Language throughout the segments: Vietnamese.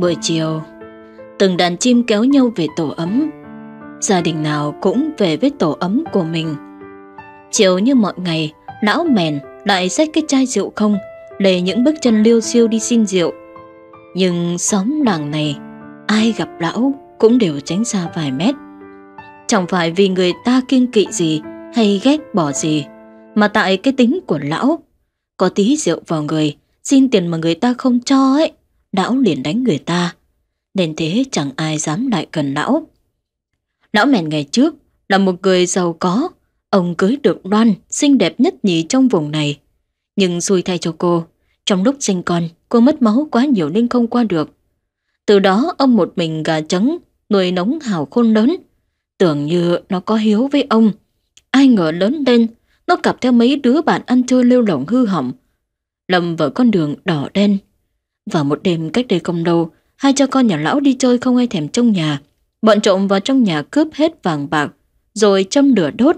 Buổi chiều, từng đàn chim kéo nhau về tổ ấm. Gia đình nào cũng về với tổ ấm của mình. Chiều như mọi ngày, lão mèn lại xách cái chai rượu không, lề những bước chân liêu siêu đi xin rượu. Nhưng xóm làng này, ai gặp lão cũng đều tránh xa vài mét. Chẳng phải vì người ta kiêng kỵ gì hay ghét bỏ gì, mà tại cái tính của lão, có tí rượu vào người, xin tiền mà người ta không cho ấy lão liền đánh người ta. Nên thế chẳng ai dám lại gần lão. Lão mèn ngày trước là một người giàu có, ông cưới được đoan, xinh đẹp nhất nhì trong vùng này. Nhưng xui thay cho cô, trong lúc sinh con, cô mất máu quá nhiều nên không qua được. Từ đó ông một mình gà trấn, nuôi nóng hào khôn lớn. Tưởng như nó có hiếu với ông. Ai ngờ lớn lên, nó cặp theo mấy đứa bạn ăn chơi lêu lỏng hư hỏng. Lầm vào con đường đỏ đen vào một đêm cách đây không lâu, hai cha con nhà lão đi chơi không ai thèm trong nhà. Bọn trộm vào trong nhà cướp hết vàng bạc, rồi châm lửa đốt.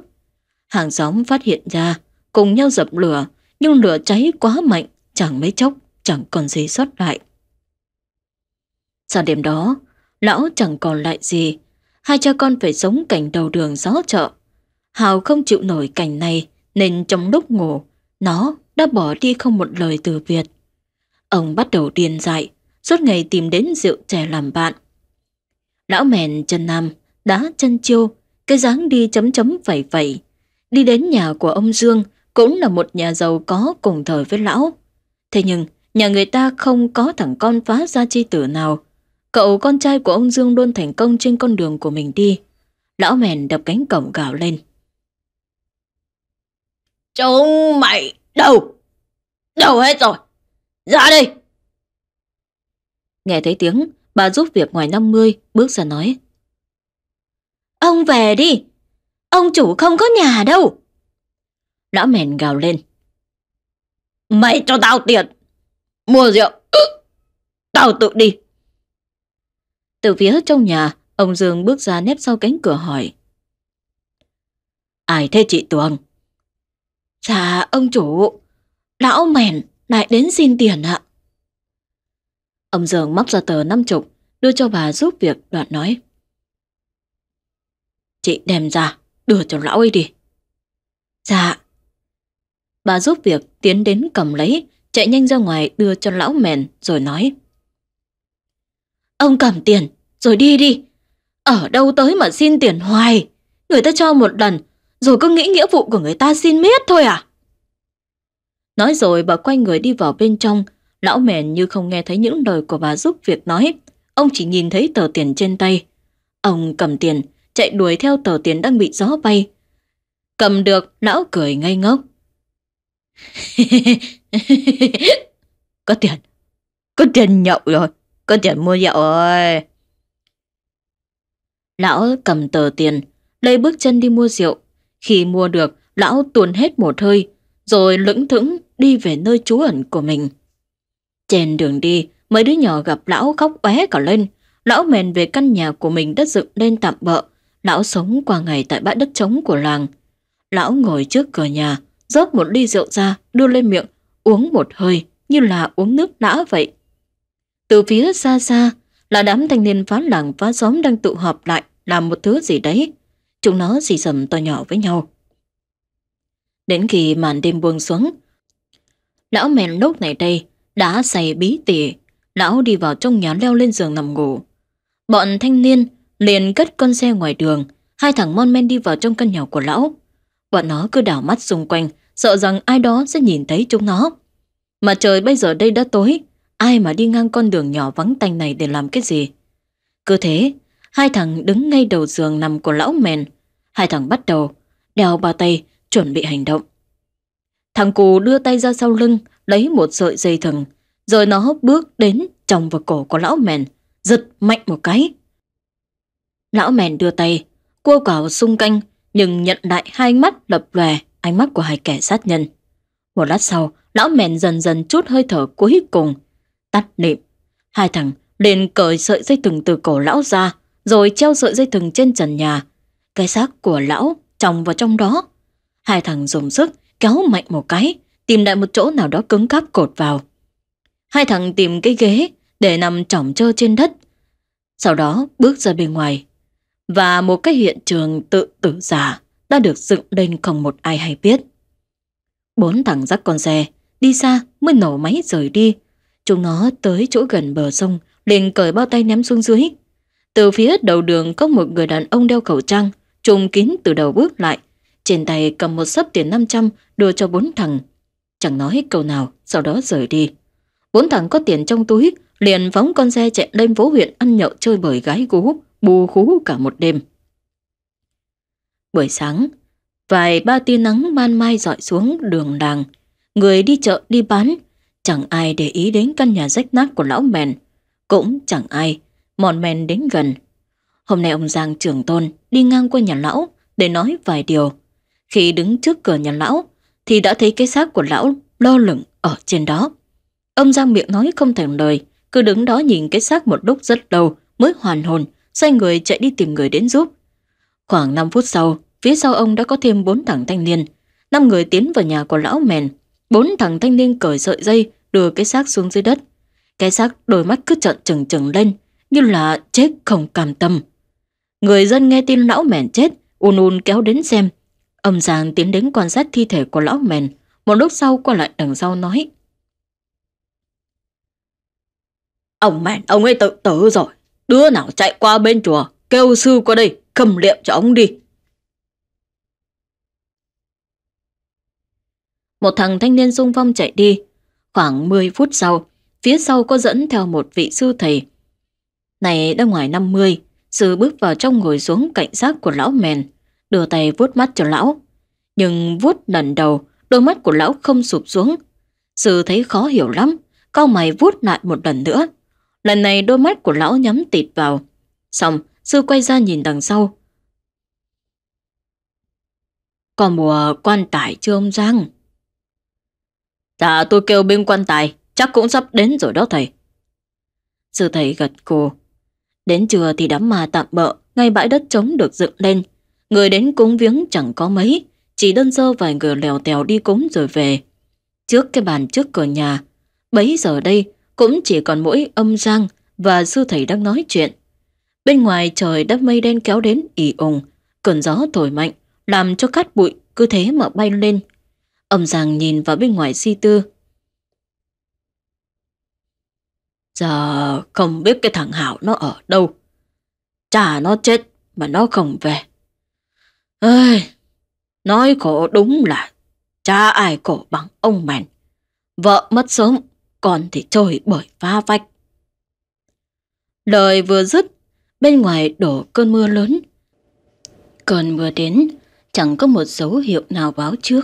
Hàng xóm phát hiện ra, cùng nhau dập lửa, nhưng lửa cháy quá mạnh, chẳng mấy chốc, chẳng còn gì sót lại. Sau đêm đó, lão chẳng còn lại gì, hai cha con phải sống cảnh đầu đường gió chợ. Hào không chịu nổi cảnh này, nên trong lúc ngủ, nó đã bỏ đi không một lời từ việt. Ông bắt đầu điên dại, suốt ngày tìm đến rượu chè làm bạn. Lão mèn chân nam, đá chân chiêu, cái dáng đi chấm chấm vẩy vẩy. Đi đến nhà của ông Dương cũng là một nhà giàu có cùng thời với lão. Thế nhưng, nhà người ta không có thằng con phá ra chi tử nào. Cậu con trai của ông Dương luôn thành công trên con đường của mình đi. Lão mèn đập cánh cổng gào lên. Chúng mày đâu? Đâu hết rồi? Ra dạ đi. Nghe thấy tiếng, bà giúp việc ngoài 50 bước ra nói. Ông về đi! Ông chủ không có nhà đâu! Lão mèn gào lên. Mày cho tao tiền! Mua rượu! Ừ. Tao tự đi! Từ phía trong nhà, ông Dương bước ra nép sau cánh cửa hỏi. Ai thế chị Tường? Dạ, ông chủ, lão mèn lại đến xin tiền ạ. Ông Dường móc ra tờ năm chục, đưa cho bà giúp việc đoạn nói. Chị đem ra, đưa cho lão ấy đi. Dạ. Bà giúp việc tiến đến cầm lấy, chạy nhanh ra ngoài đưa cho lão mèn rồi nói. Ông cầm tiền, rồi đi đi. Ở đâu tới mà xin tiền hoài. Người ta cho một lần, rồi cứ nghĩ nghĩa vụ của người ta xin miết thôi à? Nói rồi bà quay người đi vào bên trong, lão mèn như không nghe thấy những lời của bà giúp việc nói. Ông chỉ nhìn thấy tờ tiền trên tay. Ông cầm tiền, chạy đuổi theo tờ tiền đang bị gió bay. Cầm được, lão cười ngây ngốc. có tiền, có tiền nhậu rồi, có tiền mua nhậu rồi. Lão cầm tờ tiền, lấy bước chân đi mua rượu. Khi mua được, lão tuồn hết một hơi, rồi lững thững đi về nơi trú ẩn của mình. Trên đường đi, mấy đứa nhỏ gặp lão khóc óe cả lên. Lão mèn về căn nhà của mình đất dựng lên tạm bợ. Lão sống qua ngày tại bãi đất trống của làng. Lão ngồi trước cửa nhà, rót một ly rượu ra, đưa lên miệng, uống một hơi như là uống nước đã vậy. Từ phía xa xa là đám thanh niên phá làng phá xóm đang tụ họp lại làm một thứ gì đấy. Chúng nó xì xầm to nhỏ với nhau. Đến khi màn đêm buông xuống Lão mèn lúc này đây Đã say bí tỉ Lão đi vào trong nhà leo lên giường nằm ngủ Bọn thanh niên liền cất con xe ngoài đường Hai thằng mon men đi vào trong căn nhà của lão Bọn nó cứ đảo mắt xung quanh Sợ rằng ai đó sẽ nhìn thấy chúng nó Mà trời bây giờ đây đã tối Ai mà đi ngang con đường nhỏ vắng tanh này để làm cái gì Cứ thế Hai thằng đứng ngay đầu giường nằm của lão mèn Hai thằng bắt đầu Đèo ba tay chuẩn bị hành động. Thằng cù đưa tay ra sau lưng, lấy một sợi dây thừng, rồi nó bước đến trong vào cổ của lão mèn, giật mạnh một cái. Lão mèn đưa tay, cua cào xung canh nhưng nhận lại hai ánh mắt lập lòe, ánh mắt của hai kẻ sát nhân. Một lát sau, lão mèn dần dần chút hơi thở cuối cùng, tắt niệm. Hai thằng liền cởi sợi dây thừng từ cổ lão ra, rồi treo sợi dây thừng trên trần nhà. Cái xác của lão tròng vào trong đó, hai thằng dùng sức, kéo mạnh một cái, tìm lại một chỗ nào đó cứng cáp cột vào. Hai thằng tìm cái ghế để nằm chỏng trơ trên đất. Sau đó bước ra bên ngoài. Và một cái hiện trường tự tử giả đã được dựng lên không một ai hay biết. Bốn thằng dắt con xe, đi xa mới nổ máy rời đi. Chúng nó tới chỗ gần bờ sông, liền cởi bao tay ném xuống dưới. Từ phía đầu đường có một người đàn ông đeo khẩu trang, trùng kín từ đầu bước lại, trên tay cầm một sấp tiền 500 đưa cho bốn thằng. Chẳng nói câu nào, sau đó rời đi. Bốn thằng có tiền trong túi, liền phóng con xe chạy lên phố huyện ăn nhậu chơi bời gái gú, bù khú cả một đêm. Buổi sáng, vài ba tia nắng ban mai dọi xuống đường làng. Người đi chợ đi bán, chẳng ai để ý đến căn nhà rách nát của lão mèn. Cũng chẳng ai, mòn mèn đến gần. Hôm nay ông Giang trưởng tôn đi ngang qua nhà lão để nói vài điều khi đứng trước cửa nhà lão, thì đã thấy cái xác của lão lo lửng ở trên đó. Ông Giang miệng nói không thành lời, cứ đứng đó nhìn cái xác một lúc rất lâu mới hoàn hồn, xoay người chạy đi tìm người đến giúp. Khoảng 5 phút sau, phía sau ông đã có thêm bốn thằng thanh niên. năm người tiến vào nhà của lão mèn. Bốn thằng thanh niên cởi sợi dây, đưa cái xác xuống dưới đất. Cái xác đôi mắt cứ trợn trừng trừng lên, như là chết không cam tâm. Người dân nghe tin lão mèn chết, ùn ùn kéo đến xem Ông Giang tiến đến quan sát thi thể của lão mèn, một lúc sau quay lại đằng sau nói. Ông mèn, ông ấy tự tử rồi. Đứa nào chạy qua bên chùa, kêu sư qua đây, cầm liệm cho ông đi. Một thằng thanh niên sung phong chạy đi. Khoảng 10 phút sau, phía sau có dẫn theo một vị sư thầy. Này đã ngoài 50, sư bước vào trong ngồi xuống cạnh xác của lão mèn đưa tay vuốt mắt cho lão. Nhưng vuốt lần đầu, đôi mắt của lão không sụp xuống. Sư thấy khó hiểu lắm, cao mày vuốt lại một lần nữa. Lần này đôi mắt của lão nhắm tịt vào. Xong, sư quay ra nhìn đằng sau. Còn mùa quan tài chưa ông Giang? Dạ tôi kêu bên quan tài, chắc cũng sắp đến rồi đó thầy. Sư thầy gật cù. Đến trưa thì đám ma tạm bợ, ngay bãi đất trống được dựng lên, Người đến cúng viếng chẳng có mấy, chỉ đơn sơ vài người lèo tèo đi cúng rồi về. Trước cái bàn trước cửa nhà, bấy giờ đây cũng chỉ còn mỗi âm giang và sư thầy đang nói chuyện. Bên ngoài trời đã mây đen kéo đến ỉ ùng, cơn gió thổi mạnh, làm cho cát bụi cứ thế mà bay lên. Âm giang nhìn vào bên ngoài si tư. Giờ không biết cái thằng Hảo nó ở đâu. Chả nó chết mà nó không về. Ơi, nói khổ đúng là cha ai cổ bằng ông mèn. Vợ mất sớm, con thì trôi bởi pha vách. Lời vừa dứt, bên ngoài đổ cơn mưa lớn. Cơn mưa đến, chẳng có một dấu hiệu nào báo trước.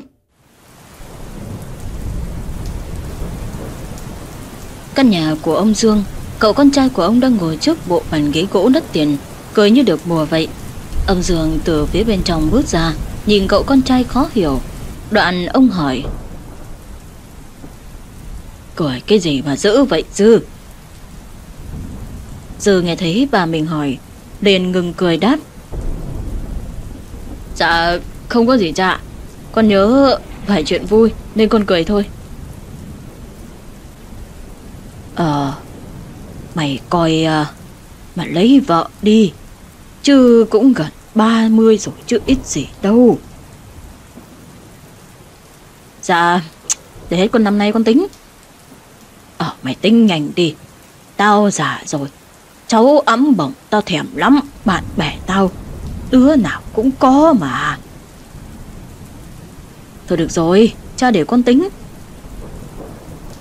Căn nhà của ông Dương, cậu con trai của ông đang ngồi trước bộ bàn ghế gỗ đất tiền, cười như được mùa vậy âm Dương từ phía bên trong bước ra Nhìn cậu con trai khó hiểu Đoạn ông hỏi Cười cái gì mà dữ vậy Dư Dư nghe thấy bà mình hỏi Liền ngừng cười đáp Dạ không có gì cha Con nhớ phải chuyện vui Nên con cười thôi Ờ Mày coi ờ, Mà lấy vợ đi chứ cũng gần 30 rồi chứ ít gì đâu. Dạ, để hết con năm nay con tính. Ờ, à, mày tính nhanh đi. Tao già rồi, cháu ấm bỏng tao thèm lắm, bạn bè tao, đứa nào cũng có mà. Thôi được rồi, cha để con tính.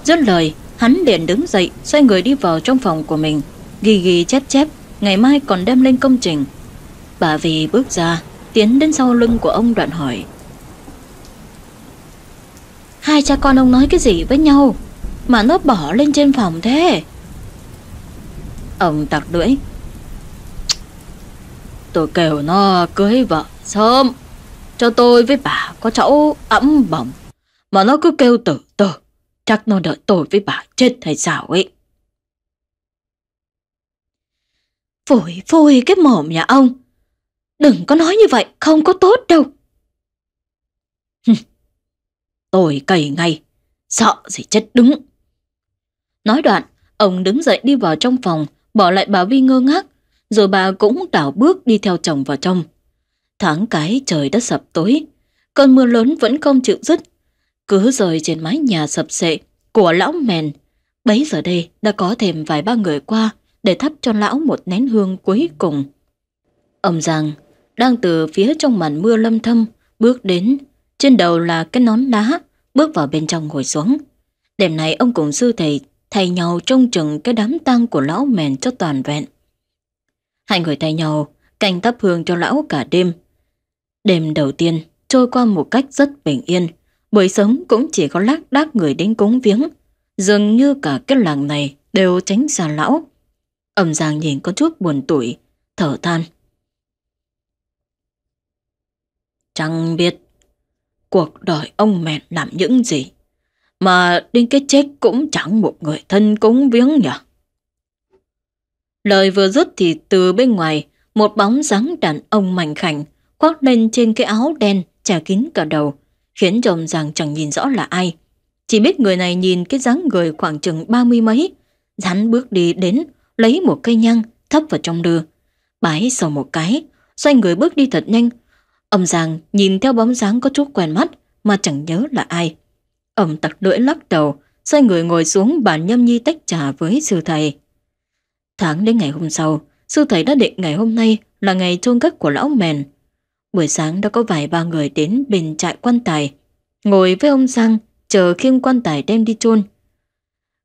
Dứt lời, hắn liền đứng dậy, xoay người đi vào trong phòng của mình, ghi ghi chép chép ngày mai còn đem lên công trình. Bà vì bước ra, tiến đến sau lưng của ông đoạn hỏi. Hai cha con ông nói cái gì với nhau mà nó bỏ lên trên phòng thế? Ông tặc lưỡi. Tôi kêu nó cưới vợ sớm, cho tôi với bà có cháu ấm bỏng. Mà nó cứ kêu tử tử, chắc nó đợi tôi với bà chết hay sao ấy. Phổi phôi cái mồm nhà ông. Đừng có nói như vậy, không có tốt đâu. Tôi cầy ngay, sợ gì chết đứng. Nói đoạn, ông đứng dậy đi vào trong phòng, bỏ lại bà Vi ngơ ngác, rồi bà cũng đảo bước đi theo chồng vào trong. tháng cái trời đã sập tối, cơn mưa lớn vẫn không chịu dứt. Cứ rời trên mái nhà sập sệ của lão mèn, bấy giờ đây đã có thêm vài ba người qua, để thắp cho lão một nén hương cuối cùng. Ông Giang đang từ phía trong màn mưa lâm thâm bước đến, trên đầu là cái nón đá, bước vào bên trong ngồi xuống. Đêm này ông cùng sư thầy thay nhau trông chừng cái đám tang của lão mèn cho toàn vẹn. Hai người thay nhau canh thắp hương cho lão cả đêm. Đêm đầu tiên trôi qua một cách rất bình yên, buổi sớm cũng chỉ có lác đác người đến cúng viếng, dường như cả cái làng này đều tránh xa lão. Âm Giang nhìn có chút buồn tủi, thở than. Chẳng biết cuộc đời ông mẹ làm những gì, mà đến cái chết cũng chẳng một người thân cúng viếng nhỉ. Lời vừa dứt thì từ bên ngoài, một bóng dáng đàn ông mảnh khảnh khoác lên trên cái áo đen che kín cả đầu, khiến chồng Giang chẳng nhìn rõ là ai. Chỉ biết người này nhìn cái dáng người khoảng chừng ba mươi mấy, rắn bước đi đến, lấy một cây nhang thấp vào trong đưa. Bái sau một cái, xoay người bước đi thật nhanh. Ông Giang nhìn theo bóng dáng có chút quen mắt mà chẳng nhớ là ai. Ông tặc lưỡi lắc đầu, xoay người ngồi xuống bàn nhâm nhi tách trà với sư thầy. Tháng đến ngày hôm sau, sư thầy đã định ngày hôm nay là ngày chôn cất của lão mèn. Buổi sáng đã có vài ba người đến bên trại quan tài, ngồi với ông Giang chờ khiêng quan tài đem đi chôn.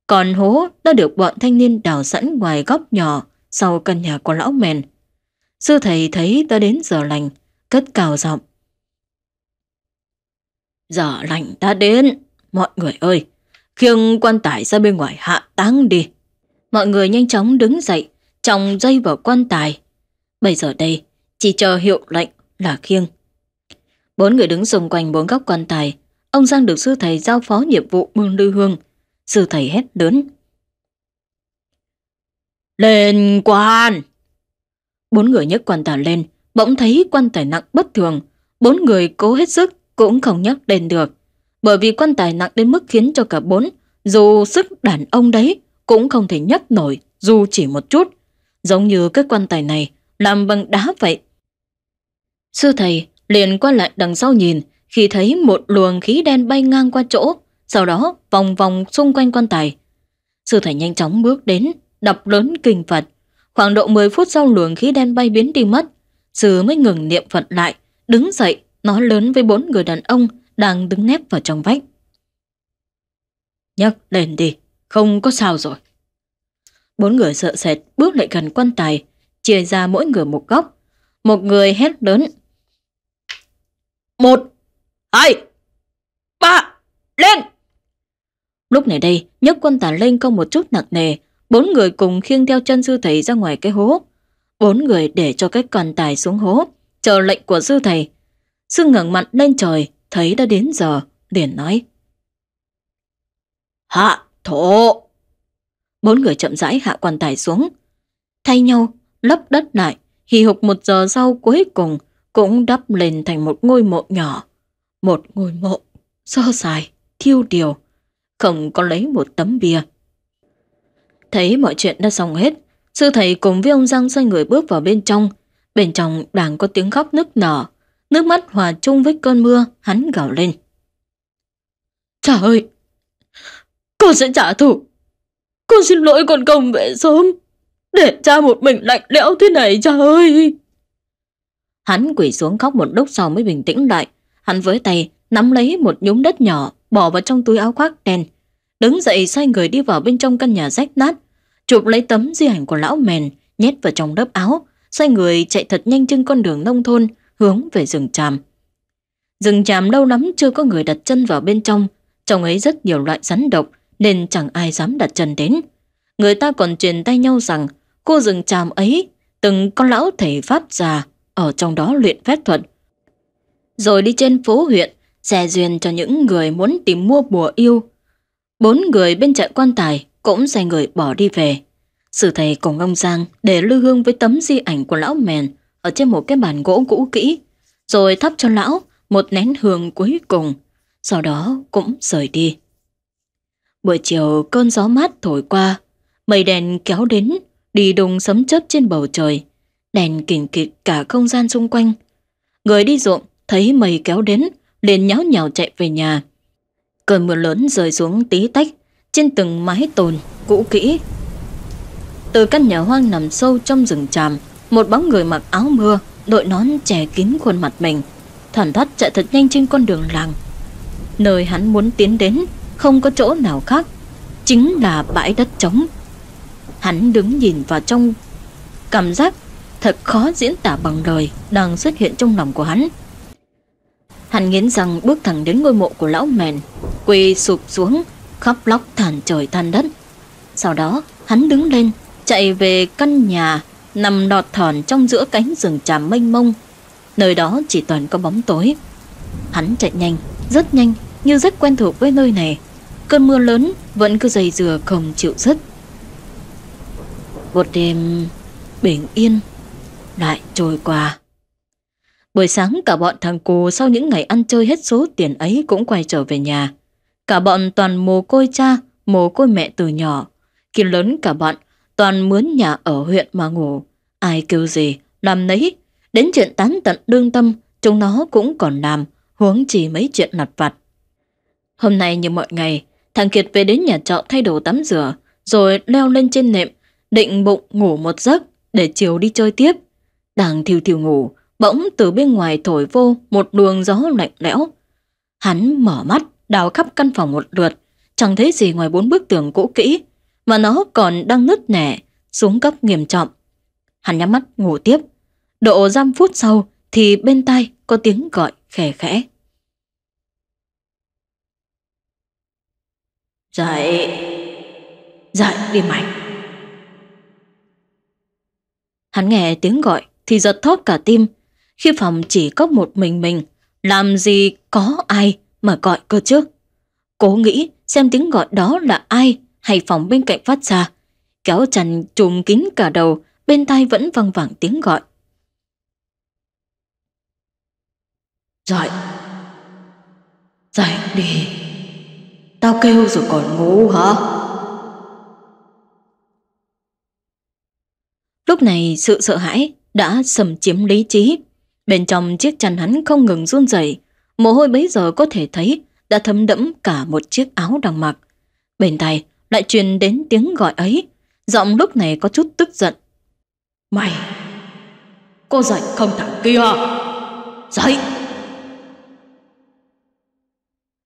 Còn hố đã được bọn thanh niên đào sẵn ngoài góc nhỏ sau căn nhà của lão mèn. Sư thầy thấy đã đến giờ lành, cất cào giọng. Giờ lành đã đến, mọi người ơi, khiêng quan tài ra bên ngoài hạ táng đi. Mọi người nhanh chóng đứng dậy, chồng dây vào quan tài. Bây giờ đây, chỉ chờ hiệu lệnh là khiêng. Bốn người đứng xung quanh bốn góc quan tài, ông Giang được sư thầy giao phó nhiệm vụ bưng lư hương, Sư thầy hét lớn. Lên quan! Bốn người nhấc quan tài lên, bỗng thấy quan tài nặng bất thường. Bốn người cố hết sức cũng không nhấc lên được. Bởi vì quan tài nặng đến mức khiến cho cả bốn, dù sức đàn ông đấy cũng không thể nhấc nổi dù chỉ một chút. Giống như cái quan tài này làm bằng đá vậy. Sư thầy liền qua lại đằng sau nhìn khi thấy một luồng khí đen bay ngang qua chỗ sau đó vòng vòng xung quanh quan tài. Sư thầy nhanh chóng bước đến, đập lớn kinh Phật. Khoảng độ 10 phút sau luồng khí đen bay biến đi mất, sư mới ngừng niệm Phật lại, đứng dậy, nói lớn với bốn người đàn ông đang đứng nép vào trong vách. Nhấc lên đi, không có sao rồi. Bốn người sợ sệt bước lại gần quan tài, chia ra mỗi người một góc. Một người hét lớn. Một, hai, ba, lên! Lúc này đây, nhấc quân tàn linh không một chút nặng nề, bốn người cùng khiêng theo chân sư thầy ra ngoài cái hố. Bốn người để cho cái quan tài xuống hố, chờ lệnh của sư thầy. Sư ngẩng mặt lên trời, thấy đã đến giờ, liền nói. Hạ thổ! Bốn người chậm rãi hạ quan tài xuống. Thay nhau, lấp đất lại, hì hục một giờ sau cuối cùng cũng đắp lên thành một ngôi mộ nhỏ. Một ngôi mộ, sơ sài, thiêu điều, không có lấy một tấm bia. Thấy mọi chuyện đã xong hết, sư thầy cùng với ông Giang xoay người bước vào bên trong. Bên trong đang có tiếng khóc nức nở, nước mắt hòa chung với cơn mưa, hắn gào lên. Trời ơi, con sẽ trả thù. Con xin lỗi con công về sớm, để cha một mình lạnh lẽo thế này cha ơi. Hắn quỳ xuống khóc một lúc sau mới bình tĩnh lại. Hắn với tay nắm lấy một nhúm đất nhỏ bỏ vào trong túi áo khoác đen. Đứng dậy xoay người đi vào bên trong căn nhà rách nát, chụp lấy tấm di ảnh của lão mèn, nhét vào trong lớp áo, xoay người chạy thật nhanh trên con đường nông thôn, hướng về rừng tràm. Rừng tràm lâu lắm chưa có người đặt chân vào bên trong, trong ấy rất nhiều loại rắn độc nên chẳng ai dám đặt chân đến. Người ta còn truyền tay nhau rằng khu rừng tràm ấy từng có lão thầy Pháp già ở trong đó luyện phép thuật. Rồi đi trên phố huyện xe duyên cho những người muốn tìm mua bùa yêu. Bốn người bên trại quan tài cũng sai người bỏ đi về. sư thầy cùng ông Giang để lưu hương với tấm di ảnh của lão mèn ở trên một cái bàn gỗ cũ kỹ, rồi thắp cho lão một nén hương cuối cùng, sau đó cũng rời đi. Buổi chiều cơn gió mát thổi qua, mây đèn kéo đến, đi đùng sấm chớp trên bầu trời, đèn kỉnh kịt cả không gian xung quanh. Người đi ruộng thấy mây kéo đến liền nháo nhào chạy về nhà. Cơn mưa lớn rơi xuống tí tách trên từng mái tồn cũ kỹ. Từ căn nhà hoang nằm sâu trong rừng tràm, một bóng người mặc áo mưa, đội nón che kín khuôn mặt mình, thản thoát chạy thật nhanh trên con đường làng. Nơi hắn muốn tiến đến không có chỗ nào khác, chính là bãi đất trống. Hắn đứng nhìn vào trong, cảm giác thật khó diễn tả bằng lời đang xuất hiện trong lòng của hắn. Hắn nghiến rằng bước thẳng đến ngôi mộ của lão mèn, quỳ sụp xuống, khóc lóc thản trời than đất. Sau đó, hắn đứng lên, chạy về căn nhà nằm đọt thòn trong giữa cánh rừng tràm mênh mông. Nơi đó chỉ toàn có bóng tối. Hắn chạy nhanh, rất nhanh, như rất quen thuộc với nơi này. Cơn mưa lớn vẫn cứ dày dừa không chịu dứt. Một đêm bình yên lại trôi qua. Buổi sáng cả bọn thằng cù sau những ngày ăn chơi hết số tiền ấy cũng quay trở về nhà. Cả bọn toàn mồ côi cha, mồ côi mẹ từ nhỏ. Khi lớn cả bọn, toàn mướn nhà ở huyện mà ngủ. Ai kêu gì, làm nấy. Đến chuyện tán tận đương tâm, chúng nó cũng còn làm, huống chỉ mấy chuyện lặt vặt. Hôm nay như mọi ngày, thằng Kiệt về đến nhà trọ thay đồ tắm rửa, rồi leo lên trên nệm, định bụng ngủ một giấc để chiều đi chơi tiếp. Đang thiêu thiêu ngủ, Bỗng từ bên ngoài thổi vô một luồng gió lạnh lẽo. Hắn mở mắt, đào khắp căn phòng một lượt, chẳng thấy gì ngoài bốn bức tường cũ kỹ, mà nó còn đang nứt nẻ, xuống cấp nghiêm trọng. Hắn nhắm mắt ngủ tiếp. Độ giam phút sau thì bên tai có tiếng gọi khẽ khẽ. Dậy, dậy đi mày. Hắn nghe tiếng gọi thì giật thót cả tim, khi phòng chỉ có một mình mình, làm gì có ai mà gọi cơ chứ? Cố nghĩ xem tiếng gọi đó là ai hay phòng bên cạnh phát ra. Kéo chăn trùm kín cả đầu, bên tai vẫn văng vẳng tiếng gọi. Dậy, dậy đi, tao kêu rồi còn ngủ hả? Lúc này sự sợ hãi đã sầm chiếm lý trí Bên trong chiếc chăn hắn không ngừng run rẩy, mồ hôi bấy giờ có thể thấy đã thấm đẫm cả một chiếc áo đang mặc. Bên tai lại truyền đến tiếng gọi ấy, giọng lúc này có chút tức giận. Mày, cô dậy không thằng kia, dậy!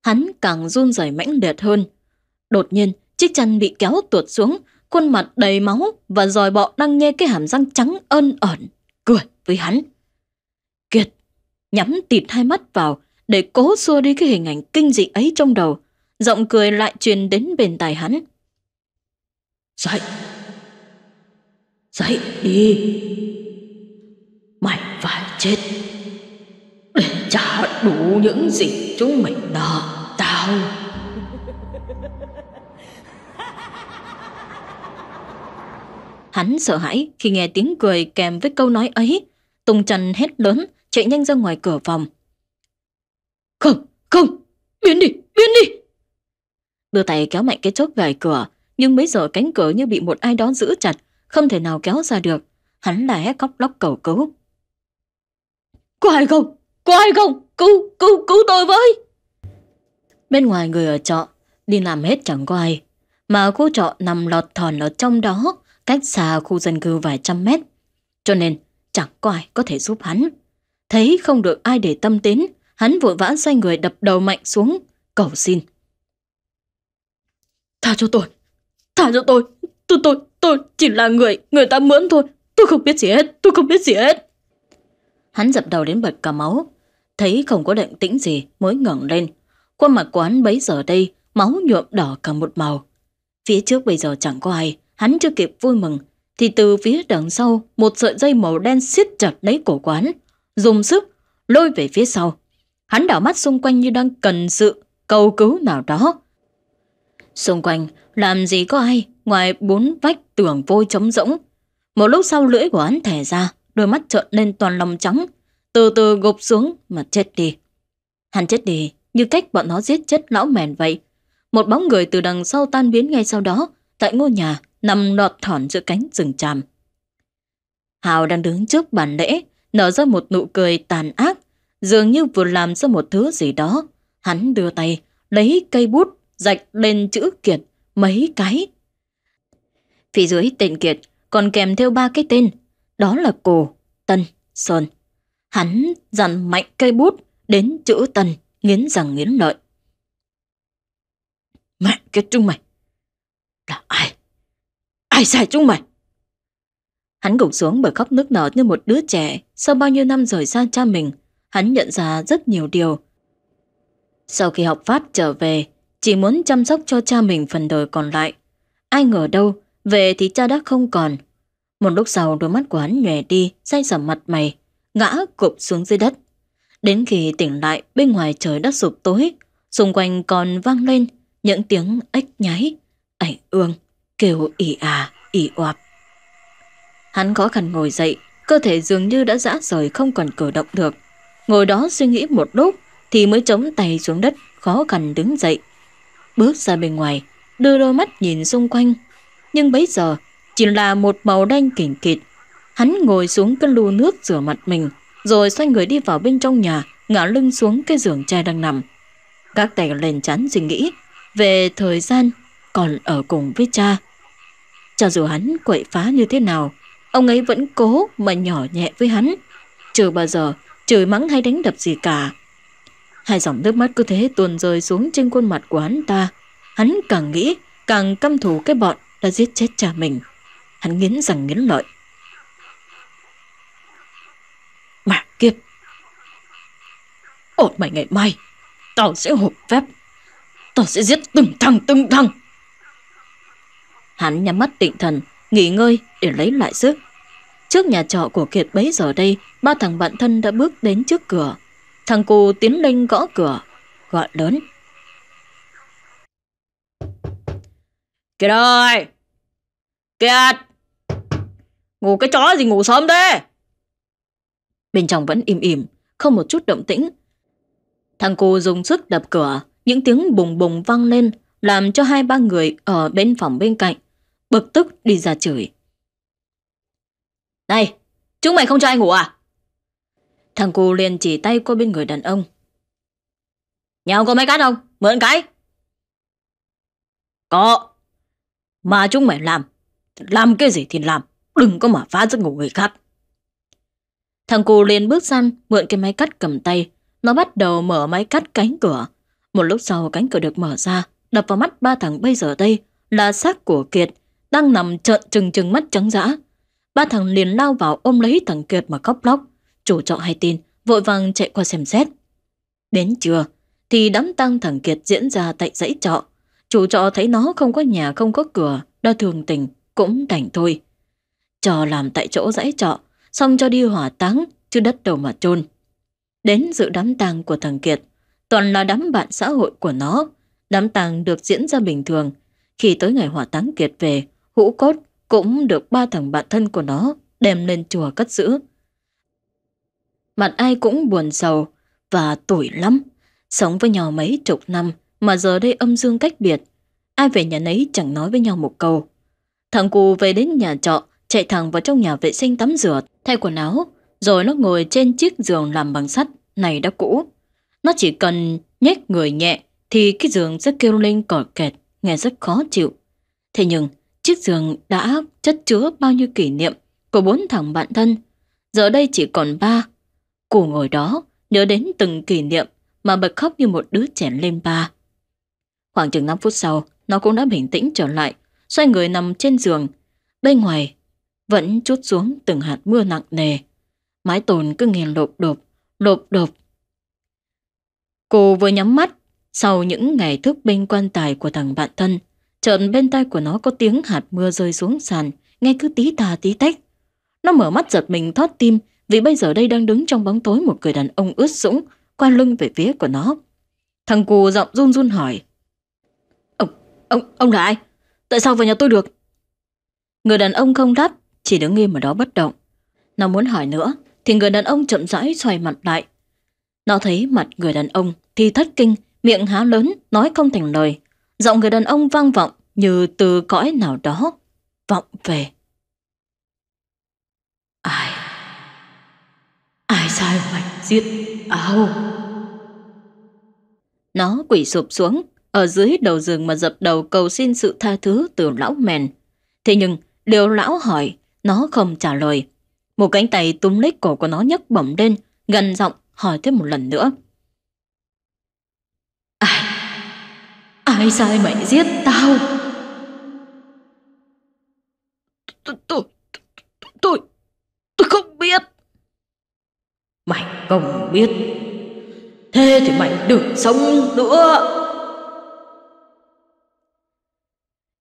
Hắn càng run rẩy mãnh liệt hơn. Đột nhiên, chiếc chăn bị kéo tuột xuống, khuôn mặt đầy máu và dòi bọ đang nghe cái hàm răng trắng ơn ẩn, cười với hắn nhắm tịt hai mắt vào để cố xua đi cái hình ảnh kinh dị ấy trong đầu. Giọng cười lại truyền đến bên tai hắn. Dậy! Dậy đi! Mày phải chết! Để trả đủ những gì chúng mình nợ tao! Hắn sợ hãi khi nghe tiếng cười kèm với câu nói ấy. tung Trần hét lớn, chạy nhanh ra ngoài cửa phòng. Không, không, biến đi, biến đi. Đưa tay kéo mạnh cái chốt gài cửa, nhưng mấy giờ cánh cửa như bị một ai đó giữ chặt, không thể nào kéo ra được. Hắn là hét khóc lóc cầu cứu. Có ai không? Có ai không? Cứu, cứu, cứu tôi với! Bên ngoài người ở trọ, đi làm hết chẳng có ai. Mà khu trọ nằm lọt thòn ở trong đó, cách xa khu dân cư vài trăm mét. Cho nên chẳng có ai có thể giúp hắn. Thấy không được ai để tâm đến, hắn vội vã xoay người đập đầu mạnh xuống, cầu xin. Tha cho tôi, tha cho tôi, tôi, tôi, tôi chỉ là người, người ta mượn thôi, tôi không biết gì hết, tôi không biết gì hết. Hắn dập đầu đến bật cả máu, thấy không có định tĩnh gì mới ngẩng lên. Khuôn mặt quán bấy giờ đây, máu nhuộm đỏ cả một màu. Phía trước bây giờ chẳng có ai, hắn chưa kịp vui mừng, thì từ phía đằng sau một sợi dây màu đen siết chặt lấy cổ quán, dùng sức, lôi về phía sau. Hắn đảo mắt xung quanh như đang cần sự cầu cứu nào đó. Xung quanh làm gì có ai ngoài bốn vách tường vôi trống rỗng. Một lúc sau lưỡi của hắn thẻ ra, đôi mắt trợn lên toàn lòng trắng, từ từ gục xuống mà chết đi. Hắn chết đi như cách bọn nó giết chết lão mèn vậy. Một bóng người từ đằng sau tan biến ngay sau đó tại ngôi nhà nằm lọt thỏn giữa cánh rừng tràm. Hào đang đứng trước bàn lễ, nở ra một nụ cười tàn ác, dường như vừa làm ra một thứ gì đó. Hắn đưa tay, lấy cây bút, rạch lên chữ Kiệt mấy cái. Phía dưới tên Kiệt còn kèm theo ba cái tên, đó là Cổ, Tân, Sơn. Hắn dằn mạnh cây bút đến chữ Tân, nghiến rằng nghiến lợi. Mẹ cái chúng mày! Là ai? Ai sai chúng mày? Hắn gục xuống bởi khóc nước nở như một đứa trẻ sau bao nhiêu năm rời xa cha mình. Hắn nhận ra rất nhiều điều. Sau khi học Pháp trở về, chỉ muốn chăm sóc cho cha mình phần đời còn lại. Ai ngờ đâu, về thì cha đã không còn. Một lúc sau đôi mắt của hắn nhòe đi, say sầm mặt mày, ngã cụp xuống dưới đất. Đến khi tỉnh lại, bên ngoài trời đã sụp tối, xung quanh còn vang lên những tiếng ếch nháy, ảnh ương, kêu ỉ à, ỉ oạp. Hắn khó khăn ngồi dậy, cơ thể dường như đã dã rời không còn cử động được. Ngồi đó suy nghĩ một lúc thì mới chống tay xuống đất, khó khăn đứng dậy. Bước ra bên ngoài, đưa đôi mắt nhìn xung quanh. Nhưng bấy giờ, chỉ là một màu đen kỉnh kịt. Hắn ngồi xuống cái lu nước rửa mặt mình, rồi xoay người đi vào bên trong nhà, ngã lưng xuống cái giường trai đang nằm. Các tay lên chán suy nghĩ về thời gian còn ở cùng với cha. Cho dù hắn quậy phá như thế nào, Ông ấy vẫn cố mà nhỏ nhẹ với hắn, trừ bao giờ chửi mắng hay đánh đập gì cả. Hai dòng nước mắt cứ thế tuôn rơi xuống trên khuôn mặt của hắn ta. Hắn càng nghĩ, càng căm thù cái bọn đã giết chết cha mình. Hắn nghiến rằng nghiến lợi. Mà kiếp! Ổn mày ngày mai, tao sẽ hộp phép. Tao sẽ giết từng thằng từng thằng. Hắn nhắm mắt định thần, nghỉ ngơi để lấy lại sức. Trước nhà trọ của Kiệt bấy giờ đây, ba thằng bạn thân đã bước đến trước cửa. Thằng cô tiến lên gõ cửa, gọi lớn. Kiệt ơi! Kiệt! Ngủ cái chó gì ngủ sớm thế? Bên trong vẫn im im, không một chút động tĩnh. Thằng cô dùng sức đập cửa, những tiếng bùng bùng vang lên làm cho hai ba người ở bên phòng bên cạnh bực tức đi ra chửi. Này, chúng mày không cho ai ngủ à? Thằng cu liền chỉ tay qua bên người đàn ông. Nhà ông có máy cắt không? Mượn cái. Có. Mà chúng mày làm. Làm cái gì thì làm. Đừng có mà phá giấc ngủ người khác. Thằng cu liền bước sang mượn cái máy cắt cầm tay. Nó bắt đầu mở máy cắt cánh cửa. Một lúc sau cánh cửa được mở ra, đập vào mắt ba thằng bây giờ đây là xác của Kiệt đang nằm trợn trừng trừng mắt trắng dã. Ba thằng liền lao vào ôm lấy thằng Kiệt mà khóc lóc. Chủ trọ hay tin, vội vàng chạy qua xem xét. Đến trưa, thì đám tang thằng Kiệt diễn ra tại dãy trọ. Chủ trọ thấy nó không có nhà không có cửa, đo thường tình, cũng đành thôi. Trò làm tại chỗ dãy trọ, xong cho đi hỏa táng, chứ đất đầu mà chôn Đến dự đám tang của thằng Kiệt, toàn là đám bạn xã hội của nó. Đám tang được diễn ra bình thường. Khi tới ngày hỏa táng Kiệt về, hũ cốt cũng được ba thằng bạn thân của nó đem lên chùa cất giữ. Mặt ai cũng buồn sầu và tuổi lắm, sống với nhau mấy chục năm mà giờ đây âm dương cách biệt. Ai về nhà nấy chẳng nói với nhau một câu. Thằng cù về đến nhà trọ, chạy thẳng vào trong nhà vệ sinh tắm rửa, thay quần áo, rồi nó ngồi trên chiếc giường làm bằng sắt này đã cũ. Nó chỉ cần nhét người nhẹ thì cái giường sẽ kêu lên còi kẹt, nghe rất khó chịu. Thế nhưng Chiếc giường đã chất chứa bao nhiêu kỷ niệm của bốn thằng bạn thân, giờ đây chỉ còn ba. Cụ ngồi đó, nhớ đến từng kỷ niệm mà bật khóc như một đứa trẻ lên ba. Khoảng chừng 5 phút sau, nó cũng đã bình tĩnh trở lại, xoay người nằm trên giường. Bên ngoài, vẫn chút xuống từng hạt mưa nặng nề. Mái tồn cứ nghe lộp đột, lộp đột. Cô vừa nhắm mắt sau những ngày thức bên quan tài của thằng bạn thân, Chợt bên tai của nó có tiếng hạt mưa rơi xuống sàn, nghe cứ tí tà tí tách. Nó mở mắt giật mình thót tim vì bây giờ đây đang đứng trong bóng tối một người đàn ông ướt sũng qua lưng về phía của nó. Thằng cù giọng run run hỏi. Ông, ông, ông là ai? Tại sao vào nhà tôi được? Người đàn ông không đáp, chỉ đứng im ở đó bất động. Nó muốn hỏi nữa, thì người đàn ông chậm rãi xoay mặt lại. Nó thấy mặt người đàn ông thì thất kinh, miệng há lớn, nói không thành lời, Giọng người đàn ông vang vọng như từ cõi nào đó vọng về. Ai? Ai sai hoạch giết áo? Nó quỷ sụp xuống, ở dưới đầu giường mà dập đầu cầu xin sự tha thứ từ lão mèn. Thế nhưng, điều lão hỏi, nó không trả lời. Một cánh tay túm lấy cổ của nó nhấc bổng lên, gần giọng hỏi thêm một lần nữa. Ai? Ai sai mày giết tao? Tôi, tôi, tôi, tôi không biết. Mày không biết. Thế thì mày được sống nữa.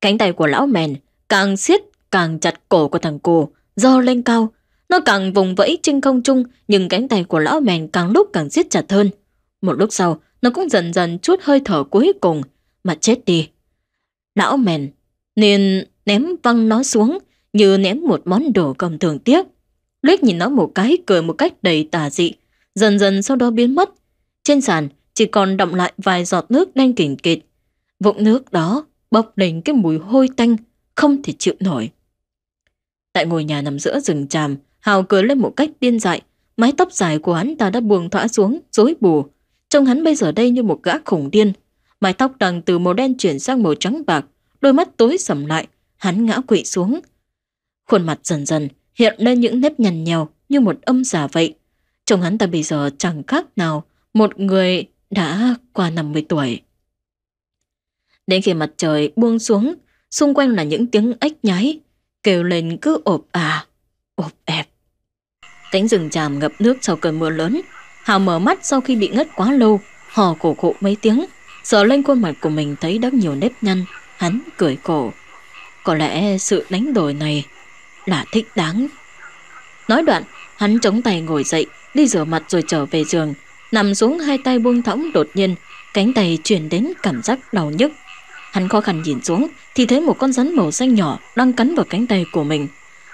Cánh tay của lão mèn càng siết càng chặt cổ của thằng cô, do lên cao. Nó càng vùng vẫy trên không trung nhưng cánh tay của lão mèn càng lúc càng siết chặt hơn. Một lúc sau, nó cũng dần dần chút hơi thở cuối cùng mà chết đi. Lão mèn nên ném văng nó xuống như ném một món đồ cầm thường tiếc. Lích nhìn nó một cái cười một cách đầy tà dị, dần dần sau đó biến mất. Trên sàn chỉ còn đọng lại vài giọt nước đen kỉnh kịt. Vũng nước đó bốc lên cái mùi hôi tanh, không thể chịu nổi. Tại ngôi nhà nằm giữa rừng tràm, Hào cười lên một cách điên dại, mái tóc dài của hắn ta đã buông thõa xuống, rối bù. Trông hắn bây giờ đây như một gã khủng điên, Mái tóc đằng từ màu đen chuyển sang màu trắng bạc, đôi mắt tối sầm lại, hắn ngã quỵ xuống. Khuôn mặt dần dần hiện lên những nếp nhăn nhèo như một âm giả vậy. Chồng hắn ta bây giờ chẳng khác nào một người đã qua 50 tuổi. Đến khi mặt trời buông xuống, xung quanh là những tiếng ếch nhái, kêu lên cứ ộp à, ộp ẹp. Cánh rừng tràm ngập nước sau cơn mưa lớn, Hào mở mắt sau khi bị ngất quá lâu, hò cổ cụ mấy tiếng, Sợ lên khuôn mặt của mình thấy đất nhiều nếp nhăn, hắn cười khổ. Có lẽ sự đánh đổi này là thích đáng. Nói đoạn, hắn chống tay ngồi dậy, đi rửa mặt rồi trở về giường. Nằm xuống hai tay buông thõng đột nhiên, cánh tay truyền đến cảm giác đau nhức. Hắn khó khăn nhìn xuống thì thấy một con rắn màu xanh nhỏ đang cắn vào cánh tay của mình.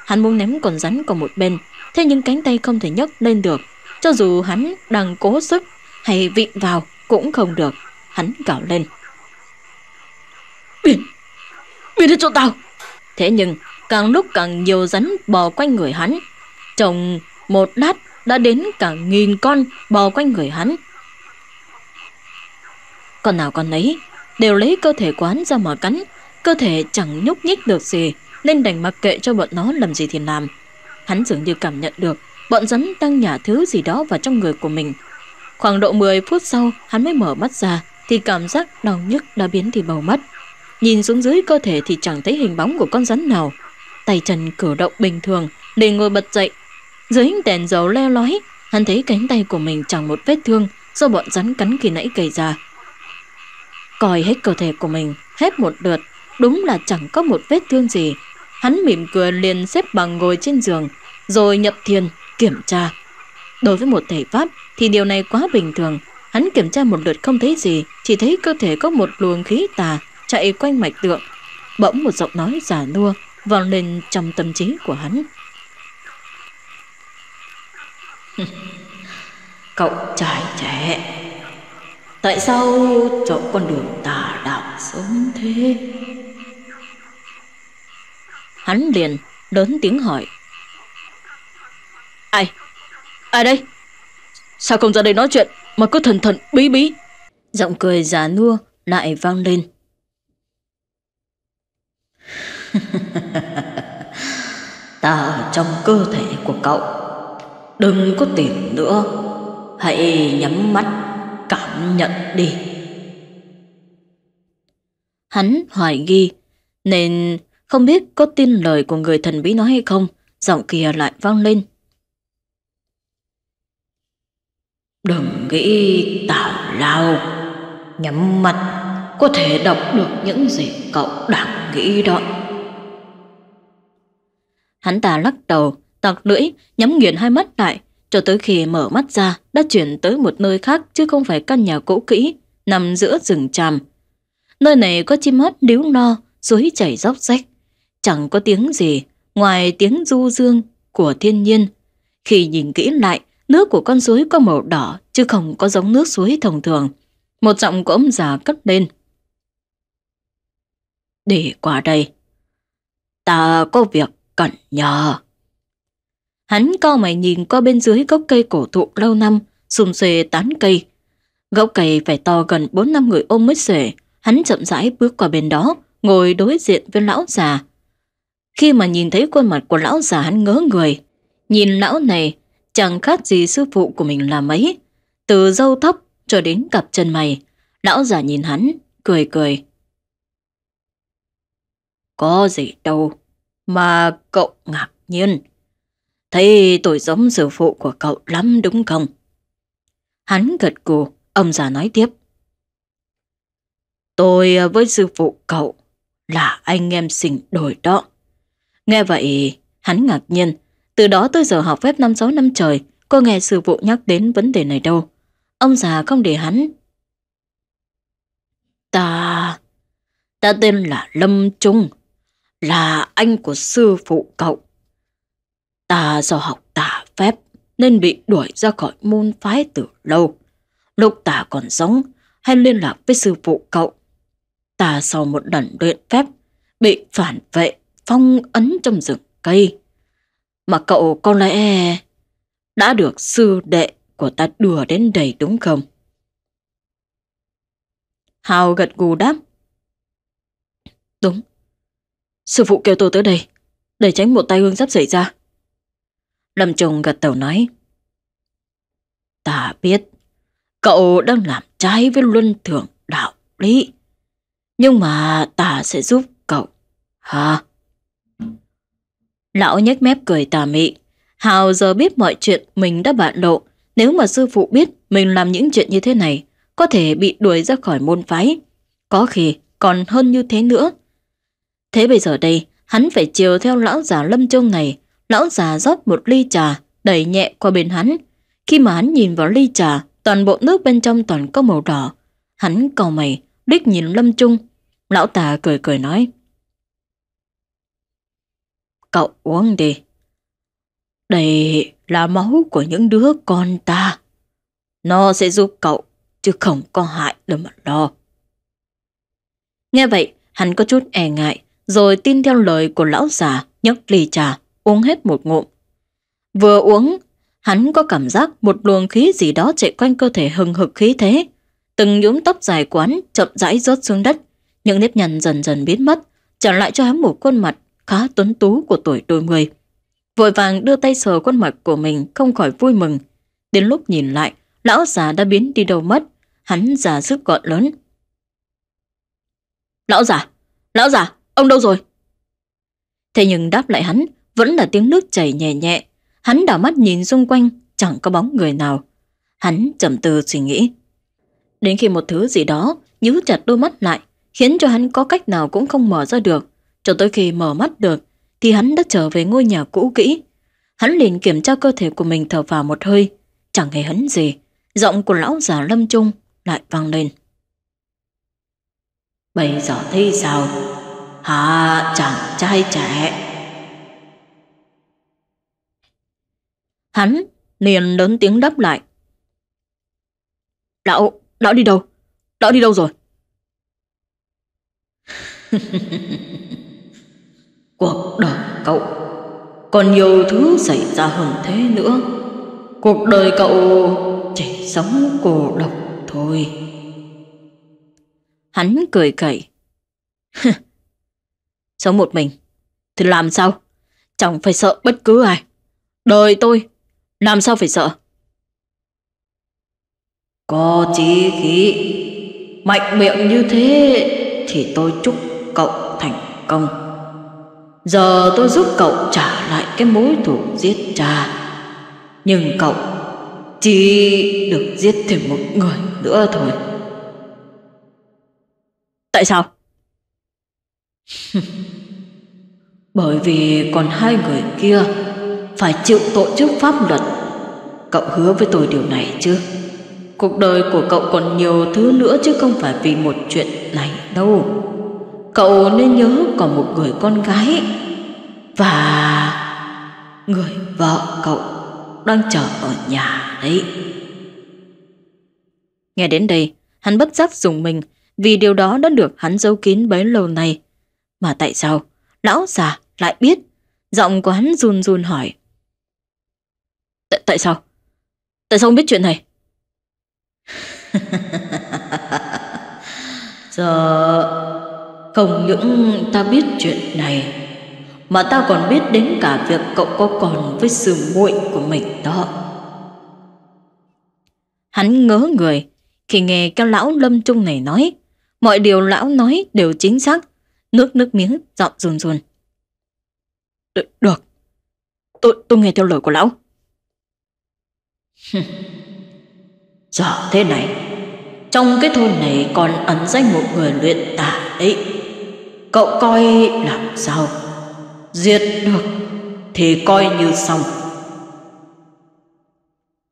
Hắn muốn ném con rắn qua một bên, thế nhưng cánh tay không thể nhấc lên được. Cho dù hắn đang cố sức hay vịn vào cũng không được hắn gào lên. Biến! Biến đến chỗ tao! Thế nhưng, càng lúc càng nhiều rắn bò quanh người hắn. chồng một đát đã đến cả nghìn con bò quanh người hắn. Con nào con nấy đều lấy cơ thể quán ra mở cắn. Cơ thể chẳng nhúc nhích được gì nên đành mặc kệ cho bọn nó làm gì thì làm. Hắn dường như cảm nhận được bọn rắn đang nhả thứ gì đó vào trong người của mình. Khoảng độ 10 phút sau hắn mới mở mắt ra thì cảm giác đau nhức đã biến đi bầu mất. Nhìn xuống dưới cơ thể thì chẳng thấy hình bóng của con rắn nào. Tay chân cử động bình thường để ngồi bật dậy. Dưới đèn dầu leo lói, hắn thấy cánh tay của mình chẳng một vết thương do bọn rắn cắn khi nãy gây ra. Coi hết cơ thể của mình, hết một lượt, đúng là chẳng có một vết thương gì. Hắn mỉm cười liền xếp bằng ngồi trên giường, rồi nhập thiền, kiểm tra. Đối với một thầy pháp thì điều này quá bình thường, Hắn kiểm tra một lượt không thấy gì, chỉ thấy cơ thể có một luồng khí tà chạy quanh mạch tượng. Bỗng một giọng nói giả nua vào lên trong tâm trí của hắn. Cậu trai trẻ, tại sao chọn con đường tà đạo sống thế? Hắn liền lớn tiếng hỏi. Ai? Ai đây? Sao không ra đây nói chuyện? mà cứ thần thần bí bí. Giọng cười già nua lại vang lên. Ta ở trong cơ thể của cậu. Đừng có tìm nữa. Hãy nhắm mắt cảm nhận đi. Hắn hoài nghi, nên không biết có tin lời của người thần bí nói hay không, giọng kia lại vang lên Đừng nghĩ tào lao Nhắm mắt Có thể đọc được những gì cậu đang nghĩ đó Hắn ta lắc đầu Tặc lưỡi Nhắm nghiền hai mắt lại Cho tới khi mở mắt ra Đã chuyển tới một nơi khác Chứ không phải căn nhà cũ kỹ Nằm giữa rừng tràm Nơi này có chim hót điếu no Suối chảy róc rách Chẳng có tiếng gì Ngoài tiếng du dương của thiên nhiên Khi nhìn kỹ lại Nước của con suối có màu đỏ chứ không có giống nước suối thông thường. Một giọng của ông già cất lên. Để qua đây. Ta có việc cần nhờ. Hắn co mày nhìn qua bên dưới gốc cây cổ thụ lâu năm, xùm xề tán cây. Gốc cây phải to gần 4 năm người ôm mới xuể. Hắn chậm rãi bước qua bên đó, ngồi đối diện với lão già. Khi mà nhìn thấy khuôn mặt của lão già hắn ngớ người, nhìn lão này chẳng khác gì sư phụ của mình là mấy. Từ râu tóc cho đến cặp chân mày, lão già nhìn hắn, cười cười. Có gì đâu mà cậu ngạc nhiên. Thấy tôi giống sư phụ của cậu lắm đúng không? Hắn gật cù, ông già nói tiếp. Tôi với sư phụ cậu là anh em sinh đôi đó. Nghe vậy, hắn ngạc nhiên, từ đó tới giờ học phép 5-6 năm trời, cô nghe sư phụ nhắc đến vấn đề này đâu. Ông già không để hắn. Ta... Ta tên là Lâm Trung, là anh của sư phụ cậu. Ta do học tà phép nên bị đuổi ra khỏi môn phái từ lâu. Lúc ta còn sống, hay liên lạc với sư phụ cậu. Ta sau một lần luyện phép, bị phản vệ, phong ấn trong rừng cây. Mà cậu có lẽ đã được sư đệ của ta đùa đến đầy đúng không? Hào gật gù đáp. Đúng. Sư phụ kêu tôi tới đây để tránh một tai ương sắp xảy ra. Lâm Trùng gật đầu nói. Ta biết cậu đang làm trái với luân thường đạo lý. Nhưng mà ta sẽ giúp cậu. Hả? Lão nhếch mép cười tà mị. Hào giờ biết mọi chuyện mình đã bại lộ. Nếu mà sư phụ biết mình làm những chuyện như thế này, có thể bị đuổi ra khỏi môn phái. Có khi còn hơn như thế nữa. Thế bây giờ đây, hắn phải chiều theo lão già Lâm Châu này. Lão già rót một ly trà, đẩy nhẹ qua bên hắn. Khi mà hắn nhìn vào ly trà, toàn bộ nước bên trong toàn có màu đỏ. Hắn cầu mày, đích nhìn Lâm Trung. Lão tà cười cười nói cậu uống đi. Đây là máu của những đứa con ta. Nó sẽ giúp cậu, chứ không có hại đâu mà lo. Nghe vậy, hắn có chút e ngại, rồi tin theo lời của lão già nhấc ly trà, uống hết một ngụm. Vừa uống, hắn có cảm giác một luồng khí gì đó chạy quanh cơ thể hừng hực khí thế. Từng nhúm tóc dài quán chậm rãi rớt xuống đất, những nếp nhăn dần dần biến mất, trở lại cho hắn một khuôn mặt khá tuấn tú của tuổi đôi mươi. Vội vàng đưa tay sờ con mặt của mình không khỏi vui mừng. Đến lúc nhìn lại, lão già đã biến đi đâu mất. Hắn già sức gọn lớn. Lão già, lão già, ông đâu rồi? Thế nhưng đáp lại hắn vẫn là tiếng nước chảy nhẹ nhẹ. Hắn đảo mắt nhìn xung quanh, chẳng có bóng người nào. Hắn trầm tư suy nghĩ. Đến khi một thứ gì đó nhíu chặt đôi mắt lại, khiến cho hắn có cách nào cũng không mở ra được. Cho tới khi mở mắt được thì hắn đã trở về ngôi nhà cũ kỹ. Hắn liền kiểm tra cơ thể của mình thở vào một hơi. Chẳng hề hấn gì. Giọng của lão già lâm trung lại vang lên. Bây giờ thế sao? Hả chàng trai trẻ. Hắn liền lớn tiếng đáp lại. Lão, lão đi đâu? Lão đi đâu rồi? cuộc đời cậu còn nhiều thứ xảy ra hơn thế nữa cuộc đời cậu chỉ sống cô độc thôi hắn cười cẩy sống một mình thì làm sao chẳng phải sợ bất cứ ai đời tôi làm sao phải sợ có chí khí mạnh miệng như thế thì tôi chúc cậu thành công Giờ tôi giúp cậu trả lại cái mối thù giết cha Nhưng cậu chỉ được giết thêm một người nữa thôi Tại sao? Bởi vì còn hai người kia Phải chịu tội trước pháp luật Cậu hứa với tôi điều này chứ Cuộc đời của cậu còn nhiều thứ nữa chứ không phải vì một chuyện này đâu Cậu nên nhớ còn một người con gái Và Người vợ cậu Đang chờ ở nhà đấy Nghe đến đây Hắn bất giác dùng mình Vì điều đó đã được hắn giấu kín bấy lâu nay Mà tại sao Lão già lại biết Giọng của hắn run run hỏi T Tại sao Tại sao ông biết chuyện này Giờ Không những ta biết chuyện này Mà ta còn biết đến cả việc cậu có còn với sự muội của mình đó Hắn ngớ người Khi nghe cái lão lâm trung này nói Mọi điều lão nói đều chính xác Nước nước miếng giọng run run Được, được. Tôi, tôi nghe theo lời của lão Giờ thế này Trong cái thôn này còn ẩn danh một người luyện tả ấy Cậu coi làm sao Giết được Thì coi như xong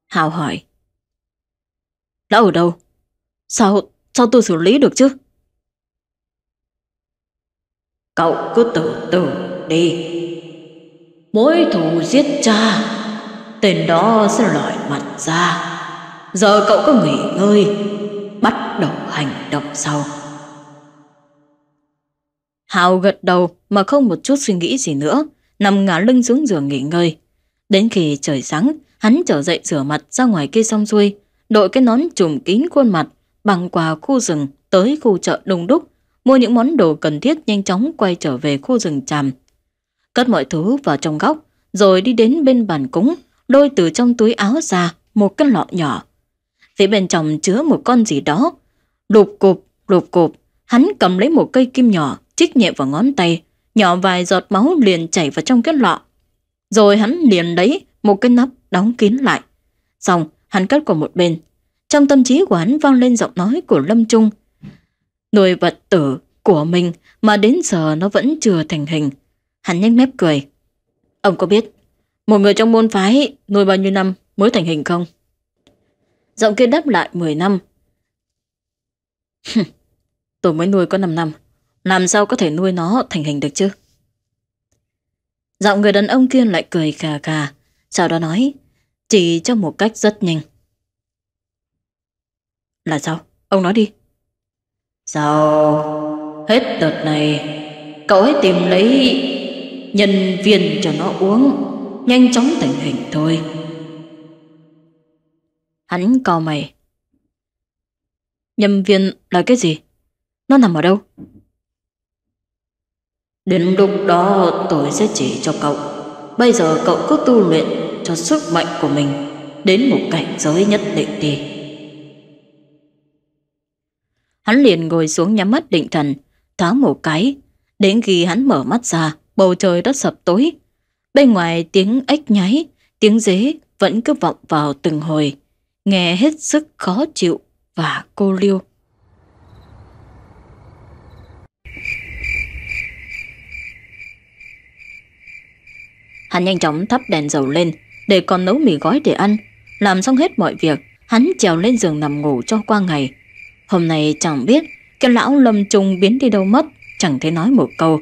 Hào hỏi Đã ở đâu Sao sao tôi xử lý được chứ Cậu cứ từ từ đi Mối thù giết cha Tên đó sẽ lòi mặt ra Giờ cậu cứ nghỉ ngơi Bắt đầu hành động sau Hào gật đầu mà không một chút suy nghĩ gì nữa, nằm ngả lưng xuống giường nghỉ ngơi. Đến khi trời sáng, hắn trở dậy rửa mặt ra ngoài kia xong xuôi, đội cái nón trùm kín khuôn mặt, bằng qua khu rừng tới khu chợ đông đúc, mua những món đồ cần thiết nhanh chóng quay trở về khu rừng tràm. Cất mọi thứ vào trong góc, rồi đi đến bên bàn cúng, đôi từ trong túi áo ra một cái lọ nhỏ. Phía bên trong chứa một con gì đó. Lục cục, lục cục, hắn cầm lấy một cây kim nhỏ, chích nhẹ vào ngón tay, nhỏ vài giọt máu liền chảy vào trong cái lọ. Rồi hắn liền lấy một cái nắp đóng kín lại. Xong, hắn cất vào một bên. Trong tâm trí của hắn vang lên giọng nói của Lâm Trung. Nồi vật tử của mình mà đến giờ nó vẫn chưa thành hình. Hắn nhếch mép cười. Ông có biết, một người trong môn phái nuôi bao nhiêu năm mới thành hình không? Giọng kia đáp lại 10 năm. Tôi mới nuôi có 5 năm. Làm sao có thể nuôi nó thành hình được chứ? Giọng người đàn ông kia lại cười khà khà, sau đó nói, chỉ trong một cách rất nhanh. Là sao? Ông nói đi. Sao? Hết đợt này, cậu ấy tìm lấy nhân viên cho nó uống, nhanh chóng thành hình thôi. Hắn cau mày. Nhân viên là cái gì? Nó nằm ở đâu? Đến lúc đó tôi sẽ chỉ cho cậu. Bây giờ cậu cứ tu luyện cho sức mạnh của mình đến một cảnh giới nhất định đi. Hắn liền ngồi xuống nhắm mắt định thần, tháo một cái. Đến khi hắn mở mắt ra, bầu trời đã sập tối. Bên ngoài tiếng ếch nháy, tiếng dế vẫn cứ vọng vào từng hồi. Nghe hết sức khó chịu và cô liêu. Hắn nhanh chóng thắp đèn dầu lên để còn nấu mì gói để ăn. Làm xong hết mọi việc, hắn trèo lên giường nằm ngủ cho qua ngày. Hôm nay chẳng biết cái lão lâm trung biến đi đâu mất, chẳng thấy nói một câu.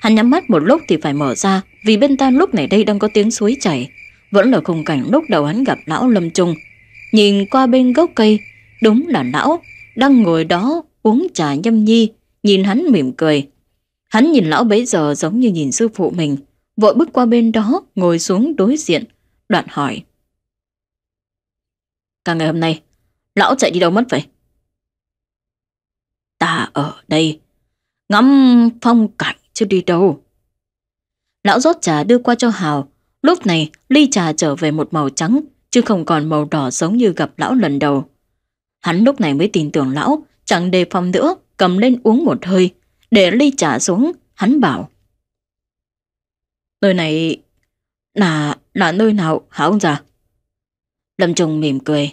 Hắn nhắm mắt một lúc thì phải mở ra vì bên ta lúc này đây đang có tiếng suối chảy. Vẫn là khung cảnh lúc đầu hắn gặp lão lâm trung. Nhìn qua bên gốc cây, đúng là lão đang ngồi đó uống trà nhâm nhi, nhìn hắn mỉm cười. Hắn nhìn lão bấy giờ giống như nhìn sư phụ mình vội bước qua bên đó ngồi xuống đối diện, đoạn hỏi. Cả ngày hôm nay, lão chạy đi đâu mất vậy? Ta ở đây, ngắm phong cảnh chứ đi đâu. Lão rót trà đưa qua cho Hào, lúc này ly trà trở về một màu trắng, chứ không còn màu đỏ giống như gặp lão lần đầu. Hắn lúc này mới tin tưởng lão, chẳng đề phòng nữa, cầm lên uống một hơi, để ly trà xuống, hắn bảo. Nơi này là là nơi nào hả ông già? Lâm Trung mỉm cười.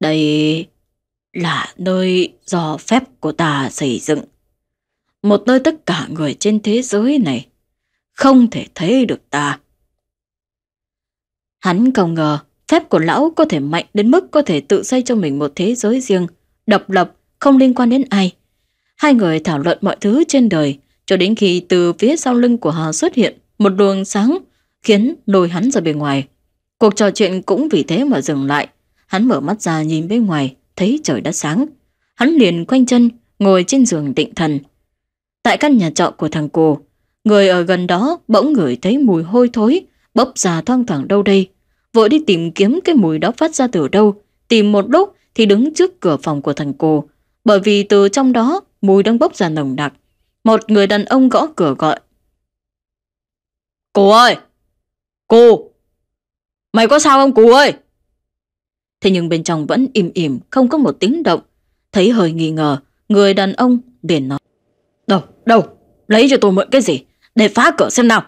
Đây là nơi do phép của ta xây dựng. Một nơi tất cả người trên thế giới này không thể thấy được ta. Hắn không ngờ phép của lão có thể mạnh đến mức có thể tự xây cho mình một thế giới riêng, độc lập, không liên quan đến ai. Hai người thảo luận mọi thứ trên đời, cho đến khi từ phía sau lưng của họ xuất hiện một luồng sáng khiến lôi hắn ra bên ngoài. Cuộc trò chuyện cũng vì thế mà dừng lại. Hắn mở mắt ra nhìn bên ngoài, thấy trời đã sáng. Hắn liền quanh chân, ngồi trên giường định thần. Tại căn nhà trọ của thằng cô, người ở gần đó bỗng ngửi thấy mùi hôi thối, bốc ra thoang thoảng đâu đây. Vội đi tìm kiếm cái mùi đó phát ra từ đâu. Tìm một lúc thì đứng trước cửa phòng của thằng cô. Bởi vì từ trong đó mùi đang bốc ra nồng đặc. Một người đàn ông gõ cửa gọi. Cô ơi! Cô! Mày có sao không cô ơi? Thế nhưng bên trong vẫn im ỉm, không có một tiếng động. Thấy hơi nghi ngờ, người đàn ông liền nói. Đâu, đâu, lấy cho tôi mượn cái gì, để phá cửa xem nào.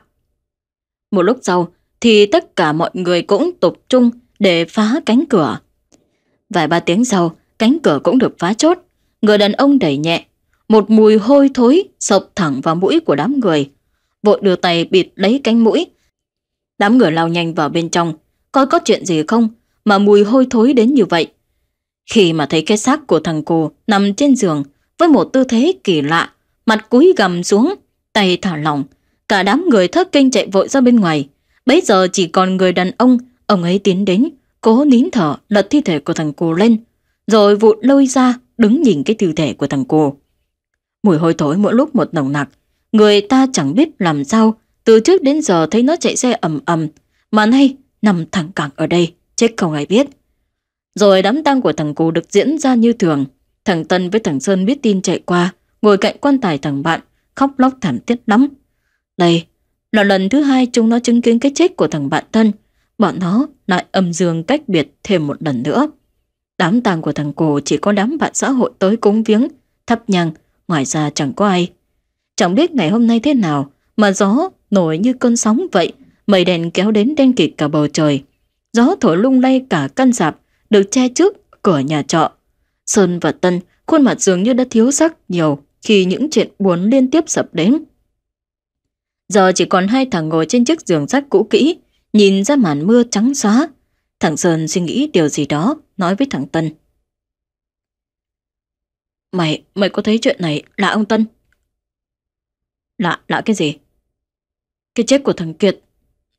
Một lúc sau thì tất cả mọi người cũng tập trung để phá cánh cửa. Vài ba tiếng sau, cánh cửa cũng được phá chốt. Người đàn ông đẩy nhẹ một mùi hôi thối sộc thẳng vào mũi của đám người. Vội đưa tay bịt lấy cánh mũi. Đám người lao nhanh vào bên trong, coi có chuyện gì không mà mùi hôi thối đến như vậy. Khi mà thấy cái xác của thằng cù nằm trên giường với một tư thế kỳ lạ, mặt cúi gầm xuống, tay thả lỏng, cả đám người thất kinh chạy vội ra bên ngoài. Bây giờ chỉ còn người đàn ông, ông ấy tiến đến, cố nín thở lật thi thể của thằng cù lên, rồi vụt lôi ra đứng nhìn cái thi thể của thằng cù. Mùi hôi thối mỗi lúc một nồng nặc. Người ta chẳng biết làm sao, từ trước đến giờ thấy nó chạy xe ầm ầm, mà nay nằm thẳng cẳng ở đây, chết không ai biết. Rồi đám tang của thằng Cú được diễn ra như thường. Thằng Tân với thằng Sơn biết tin chạy qua, ngồi cạnh quan tài thằng bạn, khóc lóc thảm thiết lắm. Đây là lần thứ hai chúng nó chứng kiến cái chết của thằng bạn thân, Bọn nó lại âm dương cách biệt thêm một lần nữa. Đám tang của thằng Cù chỉ có đám bạn xã hội tới cúng viếng, thắp nhang, ngoài ra chẳng có ai. Chẳng biết ngày hôm nay thế nào mà gió nổi như cơn sóng vậy, mây đèn kéo đến đen kịt cả bầu trời. Gió thổi lung lay cả căn dạp được che trước cửa nhà trọ. Sơn và Tân khuôn mặt dường như đã thiếu sắc nhiều khi những chuyện buồn liên tiếp sập đến. Giờ chỉ còn hai thằng ngồi trên chiếc giường sắt cũ kỹ, nhìn ra màn mưa trắng xóa. Thằng Sơn suy nghĩ điều gì đó, nói với thằng Tân. Mày, mày có thấy chuyện này lạ ông Tân? Lạ, lạ cái gì? Cái chết của thằng Kiệt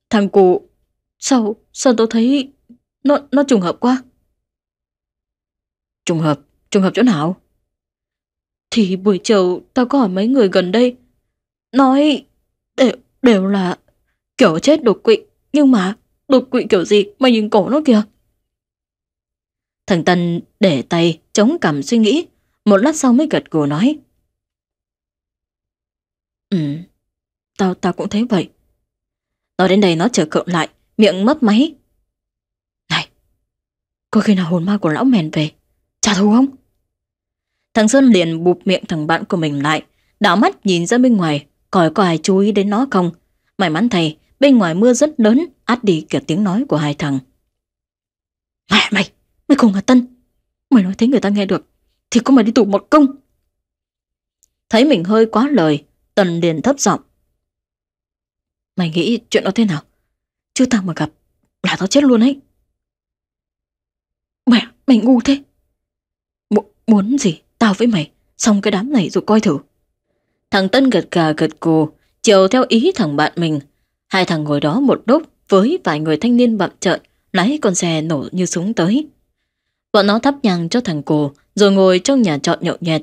Thằng cụ Sao, sao tao thấy Nó, nó trùng hợp quá Trùng hợp, trùng hợp chỗ nào? Thì buổi chiều tao có hỏi mấy người gần đây Nói đều, đều là kiểu chết đột quỵ Nhưng mà đột quỵ kiểu gì Mày nhìn cổ nó kìa Thằng Tân để tay chống cằm suy nghĩ một lát sau mới gật gù nói. Ừ, tao, tao cũng thấy vậy. Nói đến đây nó trở cộn lại, miệng mấp máy. Này, có khi nào hồn ma của lão mèn về, trả thù không? Thằng Sơn liền bụp miệng thằng bạn của mình lại, đảo mắt nhìn ra bên ngoài, coi có ai chú ý đến nó không. May mắn thầy, bên ngoài mưa rất lớn, át đi kiểu tiếng nói của hai thằng. Mẹ mày, mày khùng hả Tân? Mày nói thế người ta nghe được, thì có mà đi tù một công. Thấy mình hơi quá lời, Tần liền thấp giọng. Mày nghĩ chuyện đó thế nào? Chưa tao mà gặp, là tao chết luôn ấy. Mẹ, mày ngu thế. M muốn gì, tao với mày, xong cái đám này rồi coi thử. Thằng Tân gật gà gật cù, chiều theo ý thằng bạn mình. Hai thằng ngồi đó một lúc với vài người thanh niên bặm trợn, lái con xe nổ như súng tới. Bọn nó thắp nhang cho thằng Cù rồi ngồi trong nhà trọ nhậu nhẹt.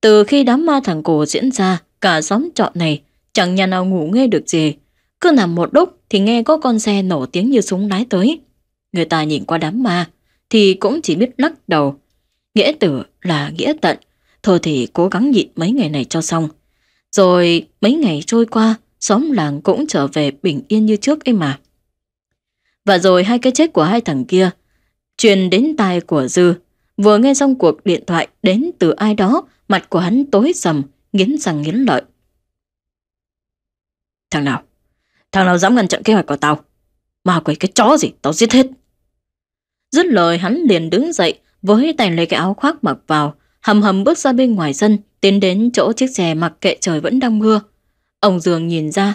Từ khi đám ma thằng cổ diễn ra, cả xóm trọ này chẳng nhà nào ngủ nghe được gì. Cứ nằm một đúc thì nghe có con xe nổ tiếng như súng lái tới. Người ta nhìn qua đám ma thì cũng chỉ biết lắc đầu. Nghĩa tử là nghĩa tận, thôi thì cố gắng nhịn mấy ngày này cho xong. Rồi mấy ngày trôi qua, xóm làng cũng trở về bình yên như trước ấy mà. Và rồi hai cái chết của hai thằng kia truyền đến tai của Dư Vừa nghe xong cuộc điện thoại đến từ ai đó, mặt của hắn tối sầm, nghiến răng nghiến lợi. Thằng nào? Thằng nào dám ngăn chặn kế hoạch của tao? Ma quỷ cái chó gì, tao giết hết. Dứt lời hắn liền đứng dậy, với tay lấy cái áo khoác mặc vào, hầm hầm bước ra bên ngoài sân, tiến đến chỗ chiếc xe mặc kệ trời vẫn đang mưa. Ông Dương nhìn ra.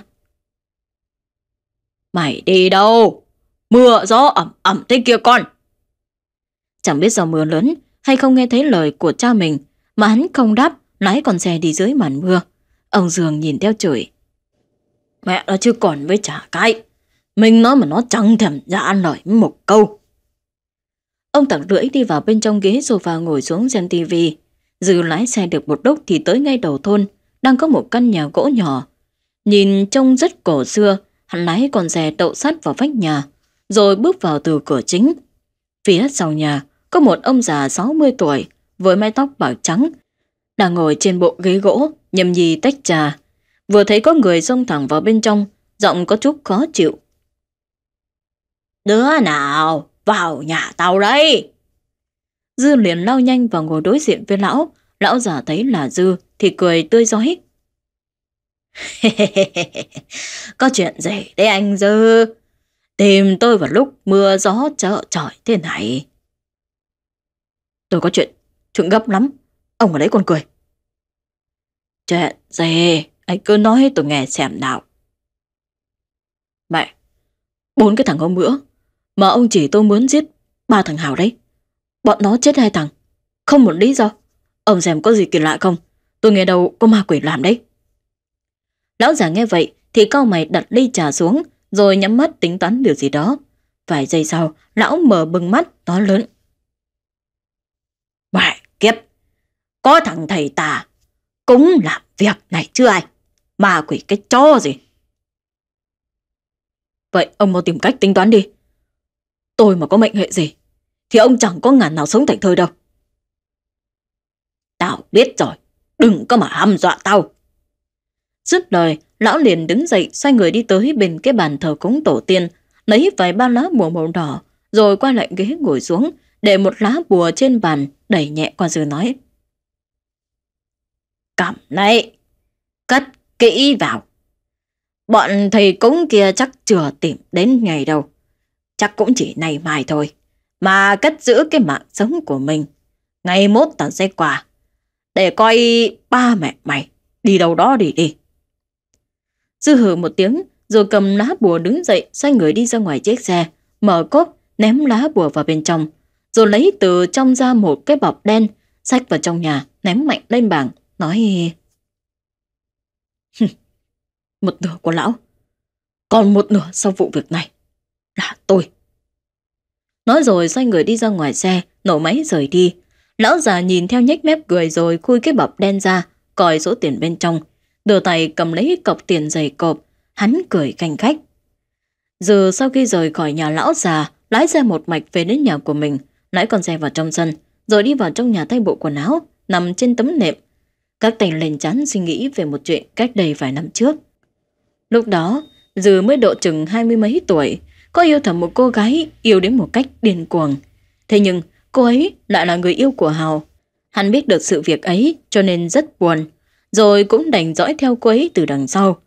Mày đi đâu? Mưa gió ẩm ẩm thế kia con. Chẳng biết do mưa lớn hay không nghe thấy lời của cha mình mà hắn không đáp, lái con xe đi dưới màn mưa. Ông Dường nhìn theo chửi. Mẹ nó chứ còn với trả cái. Mình nói mà nó chẳng thèm ra ăn lời một câu. Ông tặng lưỡi đi vào bên trong ghế sofa ngồi xuống xem tivi. Dư lái xe được một lúc thì tới ngay đầu thôn, đang có một căn nhà gỗ nhỏ. Nhìn trông rất cổ xưa, hắn lái con xe đậu sát vào vách nhà, rồi bước vào từ cửa chính, Phía sau nhà có một ông già 60 tuổi với mái tóc bạc trắng, đang ngồi trên bộ ghế gỗ nhâm nhi tách trà. Vừa thấy có người xông thẳng vào bên trong, giọng có chút khó chịu. Đứa nào, vào nhà tao đây! Dư liền lao nhanh vào ngồi đối diện với lão, lão già thấy là Dư thì cười tươi rói. Có chuyện gì đấy anh Dư? Tìm tôi vào lúc mưa gió trợ trời thế này. Tôi có chuyện, chuyện gấp lắm. Ông ở đấy còn cười. Chuyện gì? Anh cứ nói tôi nghe xem nào. Mẹ, bốn cái thằng hôm bữa mà ông chỉ tôi muốn giết ba thằng Hảo đấy. Bọn nó chết hai thằng, không một lý do. Ông xem có gì kỳ lạ không? Tôi nghe đầu có ma quỷ làm đấy. Lão già nghe vậy thì cao mày đặt ly trà xuống rồi nhắm mắt tính toán điều gì đó. Vài giây sau, lão mở bừng mắt, to lớn. Vài kiếp, có thằng thầy tà cũng làm việc này chứ ai, mà quỷ cái chó gì. Vậy ông mau tìm cách tính toán đi. Tôi mà có mệnh hệ gì, thì ông chẳng có ngàn nào sống thành thơi đâu. Tao biết rồi, đừng có mà hăm dọa tao. Dứt lời, Lão liền đứng dậy xoay người đi tới bên cái bàn thờ cúng tổ tiên, lấy vài ba lá bùa màu đỏ, rồi qua lại ghế ngồi xuống, để một lá bùa trên bàn đẩy nhẹ qua dư nói. Cầm này, cất kỹ vào. Bọn thầy cúng kia chắc chưa tìm đến ngày đâu. Chắc cũng chỉ nay mai thôi. Mà cất giữ cái mạng sống của mình. Ngày mốt tao sẽ quà. Để coi ba mẹ mày đi đâu đó đi đi. Dư hử một tiếng, rồi cầm lá bùa đứng dậy, xoay người đi ra ngoài chiếc xe, mở cốp, ném lá bùa vào bên trong, rồi lấy từ trong ra một cái bọc đen, xách vào trong nhà, ném mạnh lên bảng, nói... một nửa của lão, còn một nửa sau vụ việc này, là tôi. Nói rồi xoay người đi ra ngoài xe, nổ máy rời đi. Lão già nhìn theo nhếch mép cười rồi khui cái bọc đen ra, còi số tiền bên trong, đưa tay cầm lấy cọc tiền dày cộp, hắn cười canh khách. Giờ sau khi rời khỏi nhà lão già, lái xe một mạch về đến nhà của mình, lái con xe vào trong sân, rồi đi vào trong nhà thay bộ quần áo, nằm trên tấm nệm. Các tình lên chán suy nghĩ về một chuyện cách đây vài năm trước. Lúc đó, Dư mới độ chừng hai mươi mấy tuổi, có yêu thầm một cô gái yêu đến một cách điên cuồng. Thế nhưng, cô ấy lại là người yêu của Hào. Hắn biết được sự việc ấy cho nên rất buồn, rồi cũng đành dõi theo cô ấy từ đằng sau.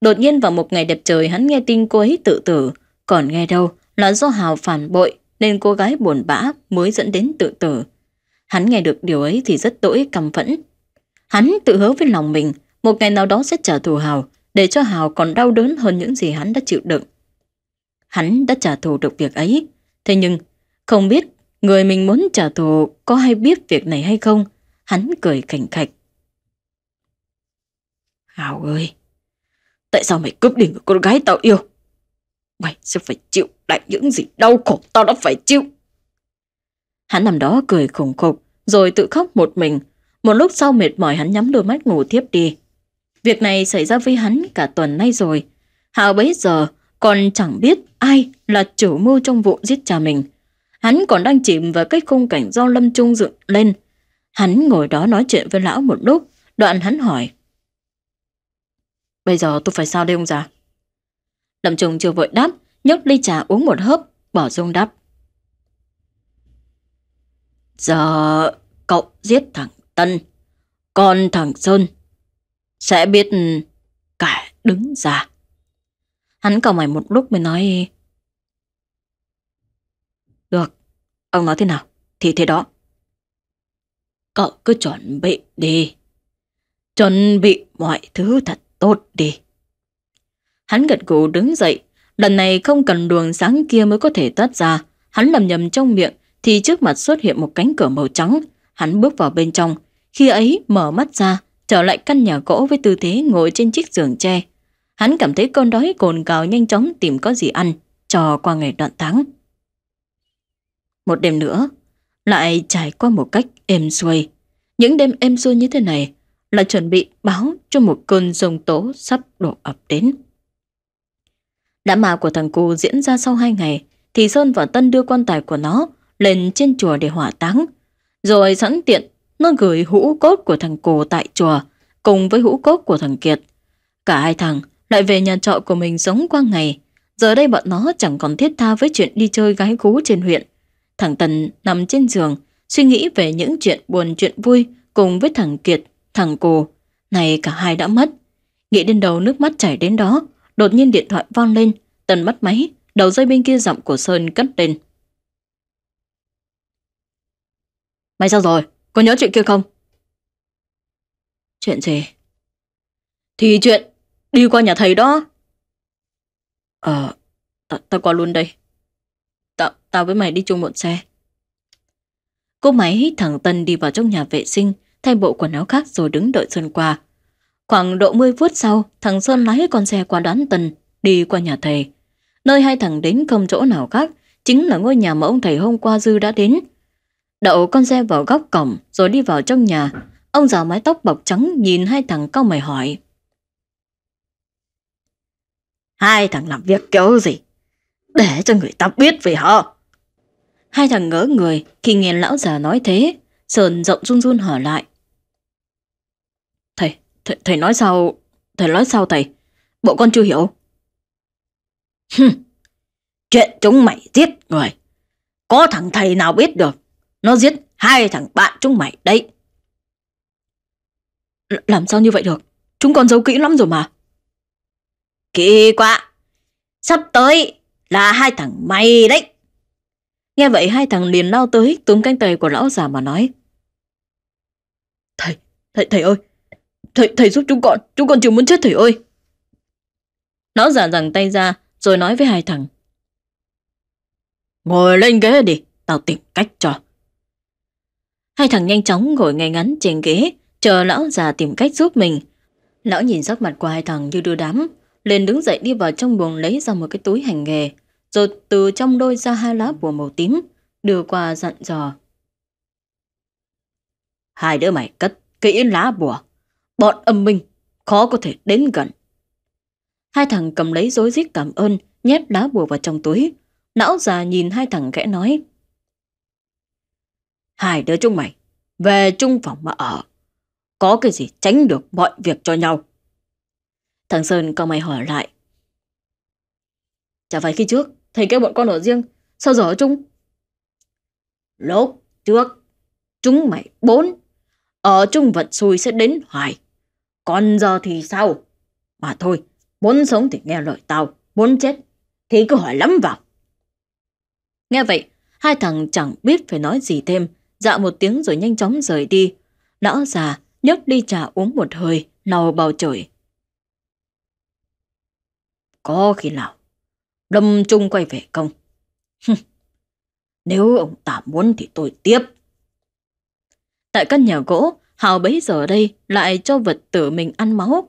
Đột nhiên vào một ngày đẹp trời hắn nghe tin cô ấy tự tử, còn nghe đâu là do Hào phản bội nên cô gái buồn bã mới dẫn đến tự tử. Hắn nghe được điều ấy thì rất tội căm phẫn. Hắn tự hứa với lòng mình một ngày nào đó sẽ trả thù Hào để cho Hào còn đau đớn hơn những gì hắn đã chịu đựng. Hắn đã trả thù được việc ấy, thế nhưng không biết người mình muốn trả thù có hay biết việc này hay không. Hắn cười cảnh khạch. Hào ơi, tại sao mày cướp đi người con gái tao yêu? Mày sẽ phải chịu lại những gì đau khổ tao đã phải chịu. Hắn nằm đó cười khủng khục, rồi tự khóc một mình. Một lúc sau mệt mỏi hắn nhắm đôi mắt ngủ tiếp đi. Việc này xảy ra với hắn cả tuần nay rồi. Hào bấy giờ còn chẳng biết ai là chủ mưu trong vụ giết cha mình. Hắn còn đang chìm vào cái khung cảnh do Lâm Trung dựng lên. Hắn ngồi đó nói chuyện với lão một lúc, đoạn hắn hỏi. Bây giờ tôi phải sao đây ông già? Lâm Trung chưa vội đáp, nhấc ly trà uống một hớp, bỏ dung đáp. Giờ cậu giết thằng Tân, con thằng Sơn, sẽ biết cả đứng ra. Hắn cầu mày một lúc mới nói... Được, ông nói thế nào? Thì thế đó. Cậu cứ chuẩn bị đi. Chuẩn bị mọi thứ thật Tốt đi. Hắn gật gù đứng dậy, lần này không cần luồng sáng kia mới có thể thoát ra. Hắn lầm nhầm trong miệng thì trước mặt xuất hiện một cánh cửa màu trắng. Hắn bước vào bên trong, khi ấy mở mắt ra, trở lại căn nhà gỗ với tư thế ngồi trên chiếc giường tre. Hắn cảm thấy cơn đói cồn cào nhanh chóng tìm có gì ăn, trò qua ngày đoạn tháng. Một đêm nữa, lại trải qua một cách êm xuôi. Những đêm êm xuôi như thế này là chuẩn bị báo cho một cơn rông tố sắp đổ ập đến. đám mà của thằng cu diễn ra sau hai ngày, thì Sơn và Tân đưa quan tài của nó lên trên chùa để hỏa táng. Rồi sẵn tiện, nó gửi hũ cốt của thằng cô tại chùa cùng với hũ cốt của thằng Kiệt. Cả hai thằng lại về nhà trọ của mình sống qua ngày. Giờ đây bọn nó chẳng còn thiết tha với chuyện đi chơi gái gú trên huyện. Thằng Tân nằm trên giường, suy nghĩ về những chuyện buồn chuyện vui cùng với thằng Kiệt Thằng cô, này cả hai đã mất. Nghĩ đến đầu nước mắt chảy đến đó, đột nhiên điện thoại vang lên, tần bắt máy, đầu dây bên kia giọng của Sơn cất lên. Mày sao rồi? Có nhớ chuyện kia không? Chuyện gì? Thì chuyện đi qua nhà thầy đó. Ờ, tao ta qua luôn đây. Tao ta với mày đi chung một xe. Cô máy thằng Tân đi vào trong nhà vệ sinh, thay bộ quần áo khác rồi đứng đợi Sơn qua. Khoảng độ 10 phút sau, thằng Sơn lái con xe qua đoán tần, đi qua nhà thầy. Nơi hai thằng đến không chỗ nào khác, chính là ngôi nhà mà ông thầy hôm qua Dư đã đến. Đậu con xe vào góc cổng rồi đi vào trong nhà. Ông già mái tóc bọc trắng nhìn hai thằng cau mày hỏi. Hai thằng làm việc kiểu gì? Để cho người ta biết về họ. Hai thằng ngỡ người khi nghe lão già nói thế. Sơn rộng run run hỏi lại. Thầy, thầy, thầy nói sao... Thầy nói sao thầy? Bộ con chưa hiểu. Hừm, chuyện chúng mày giết người. Có thằng thầy nào biết được. Nó giết hai thằng bạn chúng mày đấy. L làm sao như vậy được? Chúng con giấu kỹ lắm rồi mà. Kỳ quá. Sắp tới là hai thằng mày đấy. Nghe vậy hai thằng liền lao tới túm cánh tay của lão già mà nói. Thầy, thầy, thầy ơi, Thầy, thầy giúp chúng con, chúng con chịu muốn chết thầy ơi. Lão giả rằng tay ra, rồi nói với hai thằng. Ngồi lên ghế đi, tao tìm cách cho. Hai thằng nhanh chóng ngồi ngay ngắn trên ghế, chờ lão già tìm cách giúp mình. Lão nhìn sắc mặt của hai thằng như đưa đám, liền đứng dậy đi vào trong buồng lấy ra một cái túi hành nghề, rồi từ trong đôi ra hai lá bùa màu tím, đưa qua dặn dò. Hai đứa mày cất kỹ lá bùa, Bọn âm minh, khó có thể đến gần. Hai thằng cầm lấy rối rít cảm ơn, nhét đá bùa vào trong túi. Lão già nhìn hai thằng khẽ nói. Hai đứa chúng mày, về chung phòng mà ở. Có cái gì tránh được mọi việc cho nhau. Thằng Sơn cao mày hỏi lại. Chả phải khi trước, thầy kêu bọn con ở riêng, sao giờ ở chung? Lúc trước, chúng mày bốn, ở chung vật xui sẽ đến hoài. Còn giờ thì sao? Mà thôi, muốn sống thì nghe lời tao, muốn chết thì cứ hỏi lắm vào. Nghe vậy, hai thằng chẳng biết phải nói gì thêm, dạ một tiếng rồi nhanh chóng rời đi. Lão già nhấc đi trà uống một hơi, lầu bào trời Có khi nào Lâm Trung quay về không? Nếu ông ta muốn thì tôi tiếp. Tại căn nhà gỗ, Hào bấy giờ đây lại cho vật tự mình ăn máu.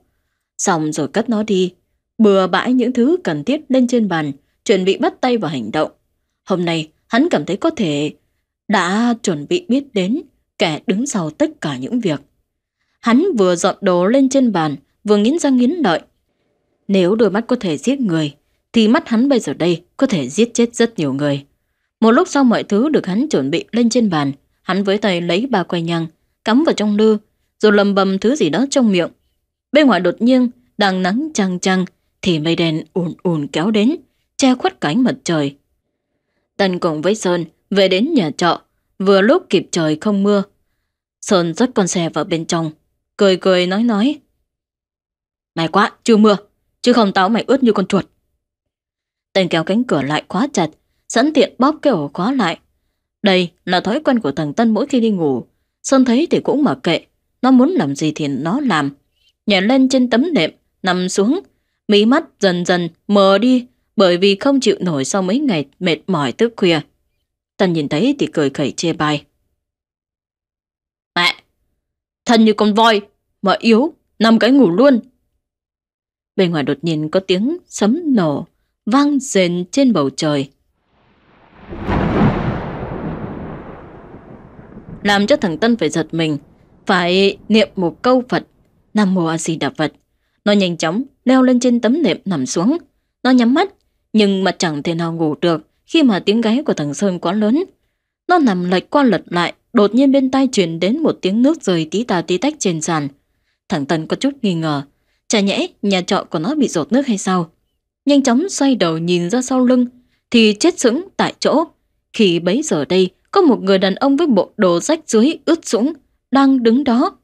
Xong rồi cất nó đi, bừa bãi những thứ cần thiết lên trên bàn, chuẩn bị bắt tay vào hành động. Hôm nay, hắn cảm thấy có thể đã chuẩn bị biết đến kẻ đứng sau tất cả những việc. Hắn vừa dọn đồ lên trên bàn, vừa nghiến răng nghiến lợi. Nếu đôi mắt có thể giết người, thì mắt hắn bây giờ đây có thể giết chết rất nhiều người. Một lúc sau mọi thứ được hắn chuẩn bị lên trên bàn, hắn với tay lấy ba que nhang, cắm vào trong lư, rồi lầm bầm thứ gì đó trong miệng. Bên ngoài đột nhiên, đang nắng chang chang, thì mây đen ùn ùn kéo đến, che khuất cánh mặt trời. Tân cùng với Sơn về đến nhà trọ, vừa lúc kịp trời không mưa. Sơn dắt con xe vào bên trong, cười cười nói nói. May quá, chưa mưa, chứ không táo mày ướt như con chuột. tân kéo cánh cửa lại quá chặt, sẵn tiện bóp cái ổ khóa lại. Đây là thói quen của thằng Tân mỗi khi đi ngủ, Sơn thấy thì cũng mở kệ, nó muốn làm gì thì nó làm. Nhảy lên trên tấm nệm, nằm xuống, mí mắt dần dần mờ đi bởi vì không chịu nổi sau mấy ngày mệt mỏi tức khuya. Tân nhìn thấy thì cười khẩy chê bai. Mẹ, thân như con voi, mà yếu, nằm cái ngủ luôn. Bên ngoài đột nhiên có tiếng sấm nổ, vang rền trên bầu trời. làm cho thằng Tân phải giật mình, phải niệm một câu Phật, Nam Mô A Di Đà Phật. Nó nhanh chóng leo lên trên tấm nệm nằm xuống. Nó nhắm mắt, nhưng mà chẳng thể nào ngủ được khi mà tiếng gáy của thằng Sơn quá lớn. Nó nằm lệch qua lật lại, đột nhiên bên tai truyền đến một tiếng nước rơi tí tà tí tách trên sàn. Thằng Tân có chút nghi ngờ, chả nhẽ nhà trọ của nó bị rột nước hay sao? Nhanh chóng xoay đầu nhìn ra sau lưng, thì chết sững tại chỗ. Khi bấy giờ đây, có một người đàn ông với bộ đồ rách dưới ướt sũng đang đứng đó.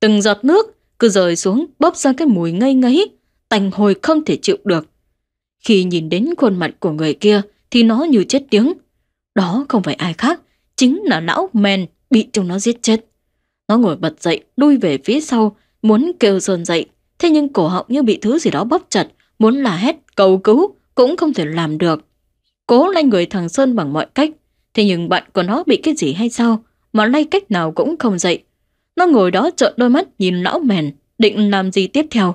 Từng giọt nước cứ rời xuống bóp ra cái mùi ngây ngấy, tành hồi không thể chịu được. Khi nhìn đến khuôn mặt của người kia thì nó như chết tiếng. Đó không phải ai khác, chính là lão men bị chúng nó giết chết. Nó ngồi bật dậy, đuôi về phía sau, muốn kêu sơn dậy. Thế nhưng cổ họng như bị thứ gì đó bóp chặt, muốn là hét, cầu cứu, cũng không thể làm được. Cố lanh người thằng Sơn bằng mọi cách, Thế nhưng bạn của nó bị cái gì hay sao mà lay cách nào cũng không dậy. Nó ngồi đó trợn đôi mắt nhìn lão mèn, định làm gì tiếp theo.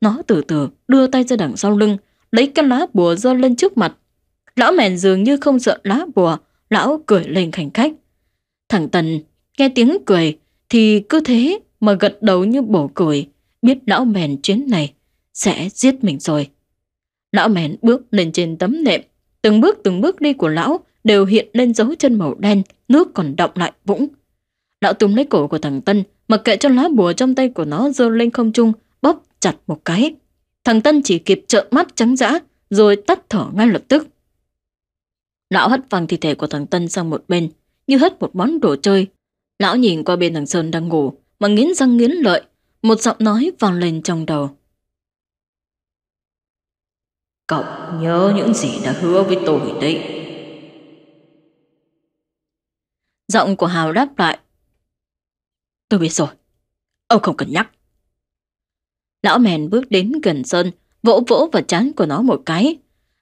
Nó từ từ đưa tay ra đằng sau lưng, lấy cái lá bùa ra lên trước mặt. Lão mèn dường như không sợ lá bùa, lão cười lên khảnh khách. Thằng Tần nghe tiếng cười thì cứ thế mà gật đầu như bổ cười, biết lão mèn chuyến này sẽ giết mình rồi. Lão mèn bước lên trên tấm nệm, từng bước từng bước đi của lão đều hiện lên dấu chân màu đen, nước còn động lại vũng. Lão túm lấy cổ của thằng Tân, mặc kệ cho lá bùa trong tay của nó giơ lên không trung, bóp chặt một cái. Thằng Tân chỉ kịp trợn mắt trắng dã, rồi tắt thở ngay lập tức. Lão hất văng thi thể của thằng Tân sang một bên, như hất một món đồ chơi. Lão nhìn qua bên thằng Sơn đang ngủ, mà nghiến răng nghiến lợi, một giọng nói vang lên trong đầu. Cậu nhớ những gì đã hứa với tôi đấy. Giọng của Hào đáp lại. Tôi biết rồi. Ông không cần nhắc. Lão mèn bước đến gần Sơn, vỗ vỗ vào chán của nó một cái.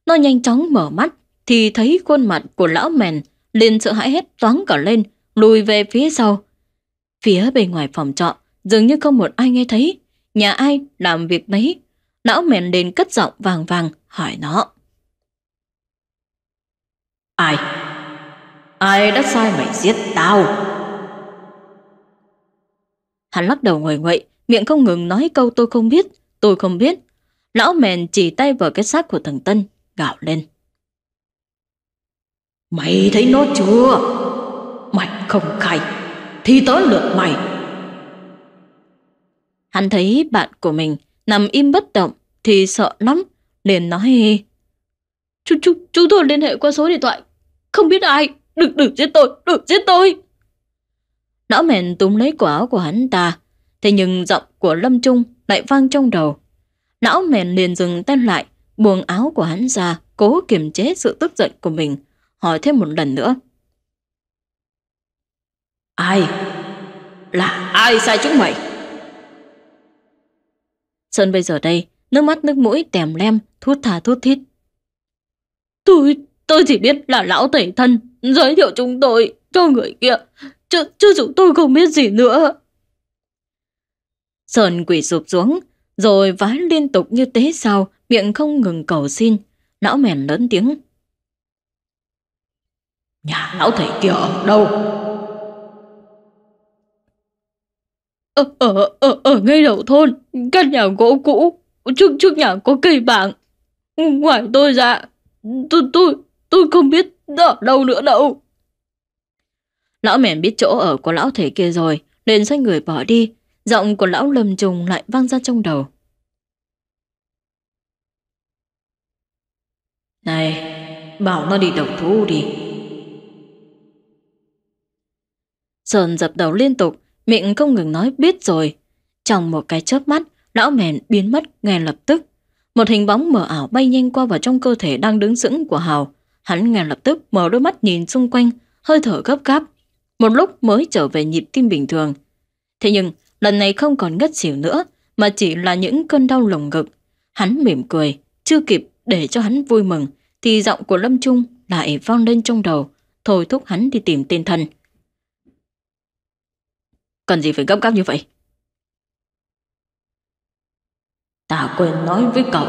Nó nhanh chóng mở mắt, thì thấy khuôn mặt của lão mèn liền sợ hãi hết toán cả lên, lùi về phía sau. Phía bên ngoài phòng trọ, dường như không một ai nghe thấy. Nhà ai làm việc mấy Lão mèn liền cất giọng vàng vàng hỏi nó. Ai? Ai đã sai mày giết tao Hắn lắc đầu ngồi nguậy Miệng không ngừng nói câu tôi không biết Tôi không biết Lão mèn chỉ tay vào cái xác của thằng Tân Gạo lên Mày thấy nó chưa Mày không khai Thì tới lượt mày Hắn thấy bạn của mình Nằm im bất động Thì sợ lắm liền nói Chú, chú, chúng tôi liên hệ qua số điện thoại Không biết ai đừng, đừng giết tôi, đừng giết tôi. Não mèn túm lấy quả áo của hắn ta, thế nhưng giọng của Lâm Trung lại vang trong đầu. Não mèn liền dừng tay lại, buông áo của hắn ra, cố kiềm chế sự tức giận của mình, hỏi thêm một lần nữa. Ai? Là ai sai chúng mày? Sơn bây giờ đây, nước mắt nước mũi tèm lem, thút thà thút thít. Tôi, Tôi chỉ biết là lão tẩy thân giới thiệu chúng tôi cho người kia, chứ, chứ chúng tôi không biết gì nữa. Sơn quỷ sụp xuống, rồi vái liên tục như thế sao, miệng không ngừng cầu xin. Lão mèn lớn tiếng. Nhà lão thầy kia ở đâu? Ở, ở, ở, ở ngay đầu thôn, căn nhà gỗ cũ, trước trước nhà có cây bảng. Ngoài tôi ra, tôi, tôi, Tôi không biết ở đâu nữa đâu. Lão mèn biết chỗ ở của lão thể kia rồi, nên xoay người bỏ đi. Giọng của lão lầm trùng lại vang ra trong đầu. Này, bảo nó đi động thú đi. Sơn dập đầu liên tục, miệng không ngừng nói biết rồi. Trong một cái chớp mắt, lão mèn biến mất ngay lập tức. Một hình bóng mờ ảo bay nhanh qua vào trong cơ thể đang đứng sững của Hào. Hắn ngay lập tức mở đôi mắt nhìn xung quanh, hơi thở gấp gáp. Một lúc mới trở về nhịp tim bình thường. Thế nhưng, lần này không còn ngất xỉu nữa, mà chỉ là những cơn đau lồng ngực. Hắn mỉm cười, chưa kịp để cho hắn vui mừng, thì giọng của Lâm Trung lại vang lên trong đầu, thôi thúc hắn đi tìm tên thân. Cần gì phải gấp gáp như vậy? Ta quên nói với cậu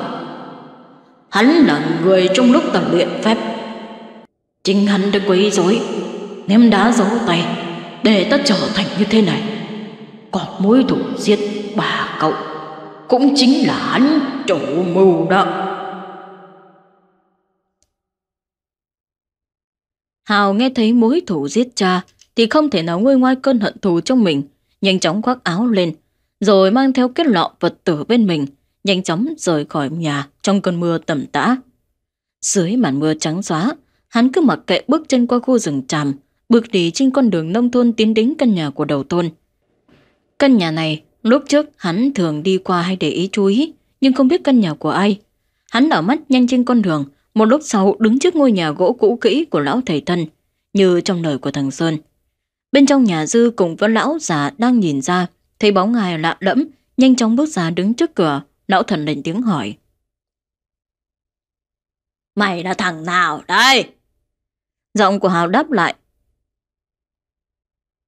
Hắn là người trong lúc tập luyện phép Chính hắn đã quấy rối Ném đá giấu tay Để ta trở thành như thế này Còn mối thủ giết bà cậu Cũng chính là hắn chủ mưu đó Hào nghe thấy mối thủ giết cha Thì không thể nào nguôi ngoai cơn hận thù trong mình Nhanh chóng khoác áo lên Rồi mang theo kết lọ vật tử bên mình Nhanh chóng rời khỏi nhà Trong cơn mưa tầm tã Dưới màn mưa trắng xóa hắn cứ mặc kệ bước chân qua khu rừng tràm, bước đi trên con đường nông thôn tiến đến căn nhà của đầu thôn. Căn nhà này, lúc trước hắn thường đi qua hay để ý chú ý, nhưng không biết căn nhà của ai. Hắn đảo mắt nhanh trên con đường, một lúc sau đứng trước ngôi nhà gỗ cũ kỹ của lão thầy thân, như trong lời của thằng Sơn. Bên trong nhà dư cùng với lão già đang nhìn ra, thấy bóng ngài lạ lẫm, nhanh chóng bước ra đứng trước cửa, lão thần lên tiếng hỏi. Mày là thằng nào đây? Giọng của Hào đáp lại.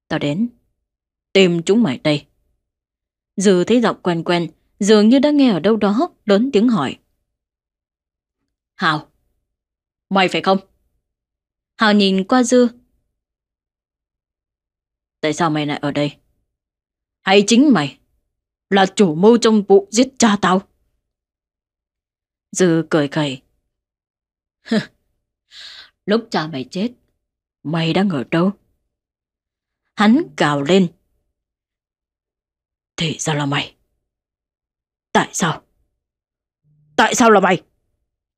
Tao đến. Tìm chúng mày đây. Dư thấy giọng quen quen, dường như đã nghe ở đâu đó, lớn tiếng hỏi. Hào, mày phải không? Hào nhìn qua Dư. Tại sao mày lại ở đây? Hay chính mày là chủ mưu trong vụ giết cha tao? Dư cười cười. Lúc cha mày chết, mày đang ở đâu? Hắn gào lên. Thì sao là mày? Tại sao? Tại sao là mày?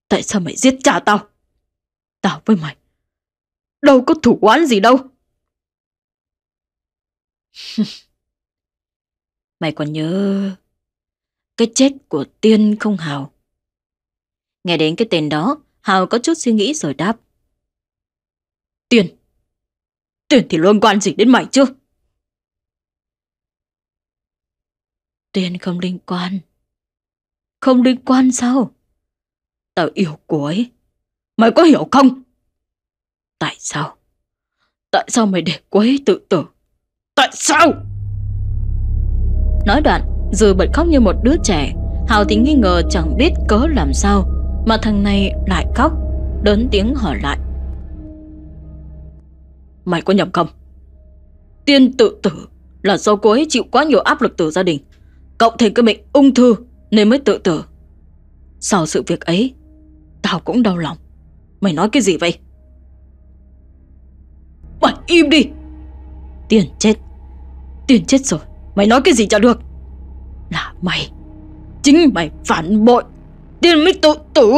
Tại sao mày giết cha tao? Tao với mày đâu có thủ oán gì đâu. mày còn nhớ cái chết của Tiên không Hào? Nghe đến cái tên đó, Hào có chút suy nghĩ rồi đáp. Tiền Tiền thì liên quan gì đến mày chứ Tiền không liên quan Không liên quan sao Tao yêu cô ấy Mày có hiểu không Tại sao Tại sao mày để cô ấy tự tử Tại sao Nói đoạn Rồi bật khóc như một đứa trẻ Hào thì nghi ngờ chẳng biết cớ làm sao Mà thằng này lại khóc Đớn tiếng hỏi lại Mày có nhầm không? Tiên tự tử là do cô ấy chịu quá nhiều áp lực từ gia đình, cộng thêm cái bệnh ung thư nên mới tự tử. Sau sự việc ấy, tao cũng đau lòng. Mày nói cái gì vậy? Mày im đi! Tiền chết. Tiền chết rồi. Mày nói cái gì cho được. Là mày. Chính mày phản bội. Tiền mới tự tử.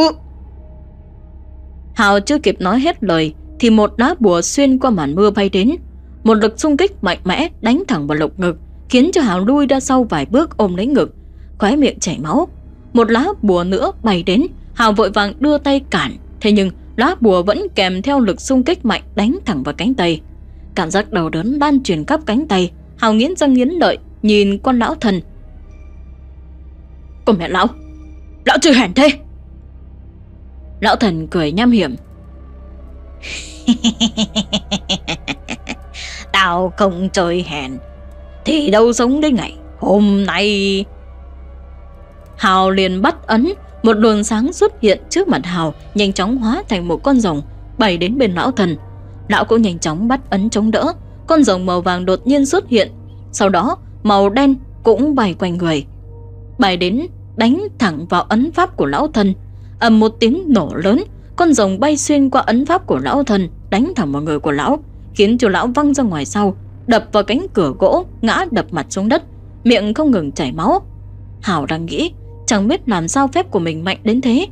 Hào chưa kịp nói hết lời thì một lá bùa xuyên qua màn mưa bay đến. Một lực xung kích mạnh mẽ đánh thẳng vào lục ngực, khiến cho Hào lui ra sau vài bước ôm lấy ngực, khóe miệng chảy máu. Một lá bùa nữa bay đến, Hào vội vàng đưa tay cản, thế nhưng lá bùa vẫn kèm theo lực xung kích mạnh đánh thẳng vào cánh tay. Cảm giác đầu đớn lan truyền khắp cánh tay, Hào nghiến răng nghiến lợi, nhìn con lão thần. Con mẹ lão, lão chưa hèn thế! Lão thần cười nham hiểm, Tao không chơi hèn Thì đâu sống đến ngày hôm nay Hào liền bắt ấn Một luồng sáng xuất hiện trước mặt Hào Nhanh chóng hóa thành một con rồng Bày đến bên lão thần Lão cũng nhanh chóng bắt ấn chống đỡ Con rồng màu vàng đột nhiên xuất hiện Sau đó màu đen cũng bay quanh người Bay đến đánh thẳng vào ấn pháp của lão thần ầm một tiếng nổ lớn con rồng bay xuyên qua ấn pháp của lão thần, đánh thẳng vào người của lão, khiến cho lão văng ra ngoài sau, đập vào cánh cửa gỗ, ngã đập mặt xuống đất, miệng không ngừng chảy máu. Hảo đang nghĩ, chẳng biết làm sao phép của mình mạnh đến thế.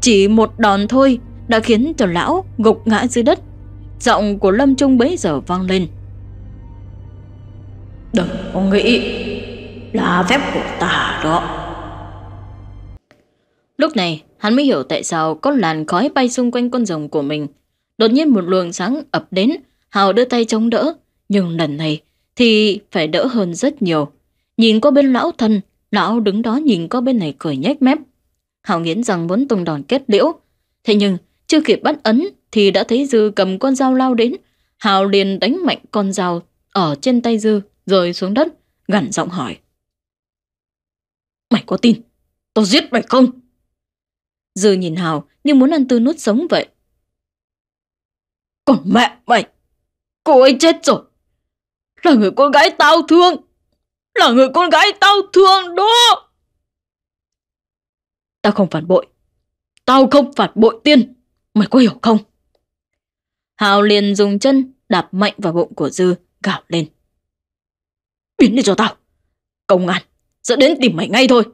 Chỉ một đòn thôi đã khiến cho lão gục ngã dưới đất. Giọng của Lâm Trung bấy giờ vang lên. Đừng có nghĩ là phép của ta đó. Lúc này, hắn mới hiểu tại sao có làn khói bay xung quanh con rồng của mình. Đột nhiên một luồng sáng ập đến, Hào đưa tay chống đỡ, nhưng lần này thì phải đỡ hơn rất nhiều. Nhìn qua bên lão thân, lão đứng đó nhìn qua bên này cười nhếch mép. Hào nghiến rằng muốn tung đòn kết liễu, thế nhưng chưa kịp bắt ấn thì đã thấy Dư cầm con dao lao đến. Hào liền đánh mạnh con dao ở trên tay Dư rồi xuống đất, gằn giọng hỏi. Mày có tin? tôi giết mày không? Dư nhìn Hào như muốn ăn tươi nuốt sống vậy. Còn mẹ mày, cô ấy chết rồi. Là người con gái tao thương. Là người con gái tao thương đó. Tao không phản bội. Tao không phản bội tiên. Mày có hiểu không? Hào liền dùng chân đạp mạnh vào bụng của Dư, gào lên. Biến đi cho tao. Công an sẽ đến tìm mày ngay thôi.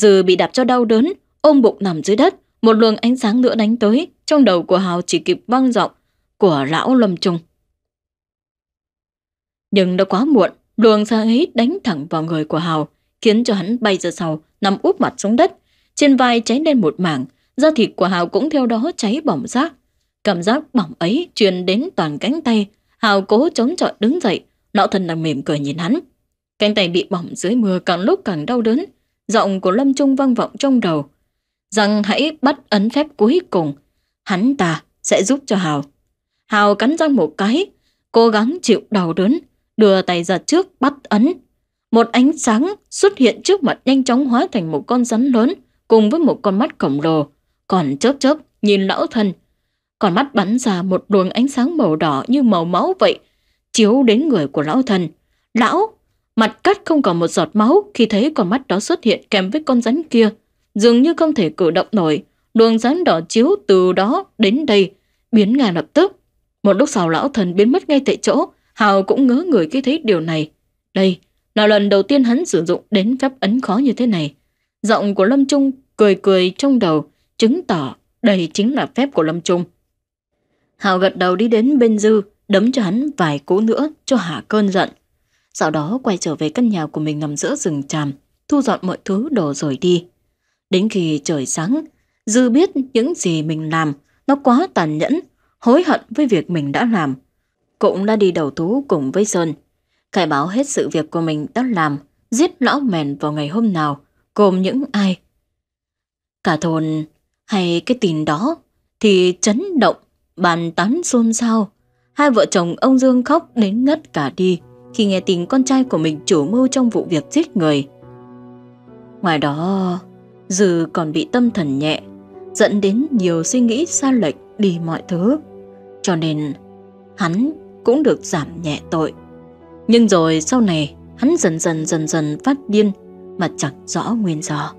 Dư bị đạp cho đau đớn, ôm bụng nằm dưới đất, một luồng ánh sáng nữa đánh tới, trong đầu của Hào chỉ kịp vang vọng của lão Lâm trùng. Nhưng đã quá muộn, luồng sáng ấy đánh thẳng vào người của Hào, khiến cho hắn bay ra sau, nằm úp mặt xuống đất. Trên vai cháy lên một mảng, da thịt của Hào cũng theo đó cháy bỏng rác. Cảm giác bỏng ấy truyền đến toàn cánh tay, Hào cố chống chọi đứng dậy, lão thần đang mỉm cười nhìn hắn. Cánh tay bị bỏng dưới mưa càng lúc càng đau đớn, giọng của Lâm Trung vang vọng trong đầu, rằng hãy bắt ấn phép cuối cùng, hắn ta sẽ giúp cho Hào. Hào cắn răng một cái, cố gắng chịu đau đớn, đưa tay ra trước bắt ấn. Một ánh sáng xuất hiện trước mặt nhanh chóng hóa thành một con rắn lớn cùng với một con mắt khổng lồ, còn chớp chớp nhìn lão thần. Còn mắt bắn ra một luồng ánh sáng màu đỏ như màu máu vậy, chiếu đến người của lão thần. Lão Mặt cắt không còn một giọt máu khi thấy con mắt đó xuất hiện kèm với con rắn kia. Dường như không thể cử động nổi, đường rắn đỏ chiếu từ đó đến đây, biến ngay lập tức. Một lúc sau lão thần biến mất ngay tại chỗ, Hào cũng ngớ người khi thấy điều này. Đây là lần đầu tiên hắn sử dụng đến phép ấn khó như thế này. Giọng của Lâm Trung cười cười trong đầu, chứng tỏ đây chính là phép của Lâm Trung. Hào gật đầu đi đến bên Dư, đấm cho hắn vài cú nữa cho hạ cơn giận. Sau đó quay trở về căn nhà của mình nằm giữa rừng tràm, thu dọn mọi thứ đồ rồi đi. Đến khi trời sáng, Dư biết những gì mình làm nó quá tàn nhẫn, hối hận với việc mình đã làm. Cũng đã đi đầu thú cùng với Sơn, khai báo hết sự việc của mình đã làm, giết lão mèn vào ngày hôm nào, gồm những ai. Cả thôn hay cái tin đó thì chấn động, bàn tán xôn xao. Hai vợ chồng ông Dương khóc đến ngất cả đi khi nghe tin con trai của mình chủ mưu trong vụ việc giết người. Ngoài đó, Dư còn bị tâm thần nhẹ, dẫn đến nhiều suy nghĩ xa lệch đi mọi thứ. Cho nên, hắn cũng được giảm nhẹ tội. Nhưng rồi sau này, hắn dần dần dần dần phát điên mà chẳng rõ nguyên do.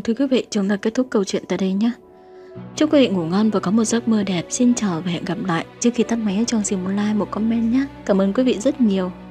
Vâng thưa quý vị, chúng ta kết thúc câu chuyện tại đây nhé. Chúc quý vị ngủ ngon và có một giấc mơ đẹp. Xin chào và hẹn gặp lại. Trước khi tắt máy cho Xin một like, một comment nhé. Cảm ơn quý vị rất nhiều.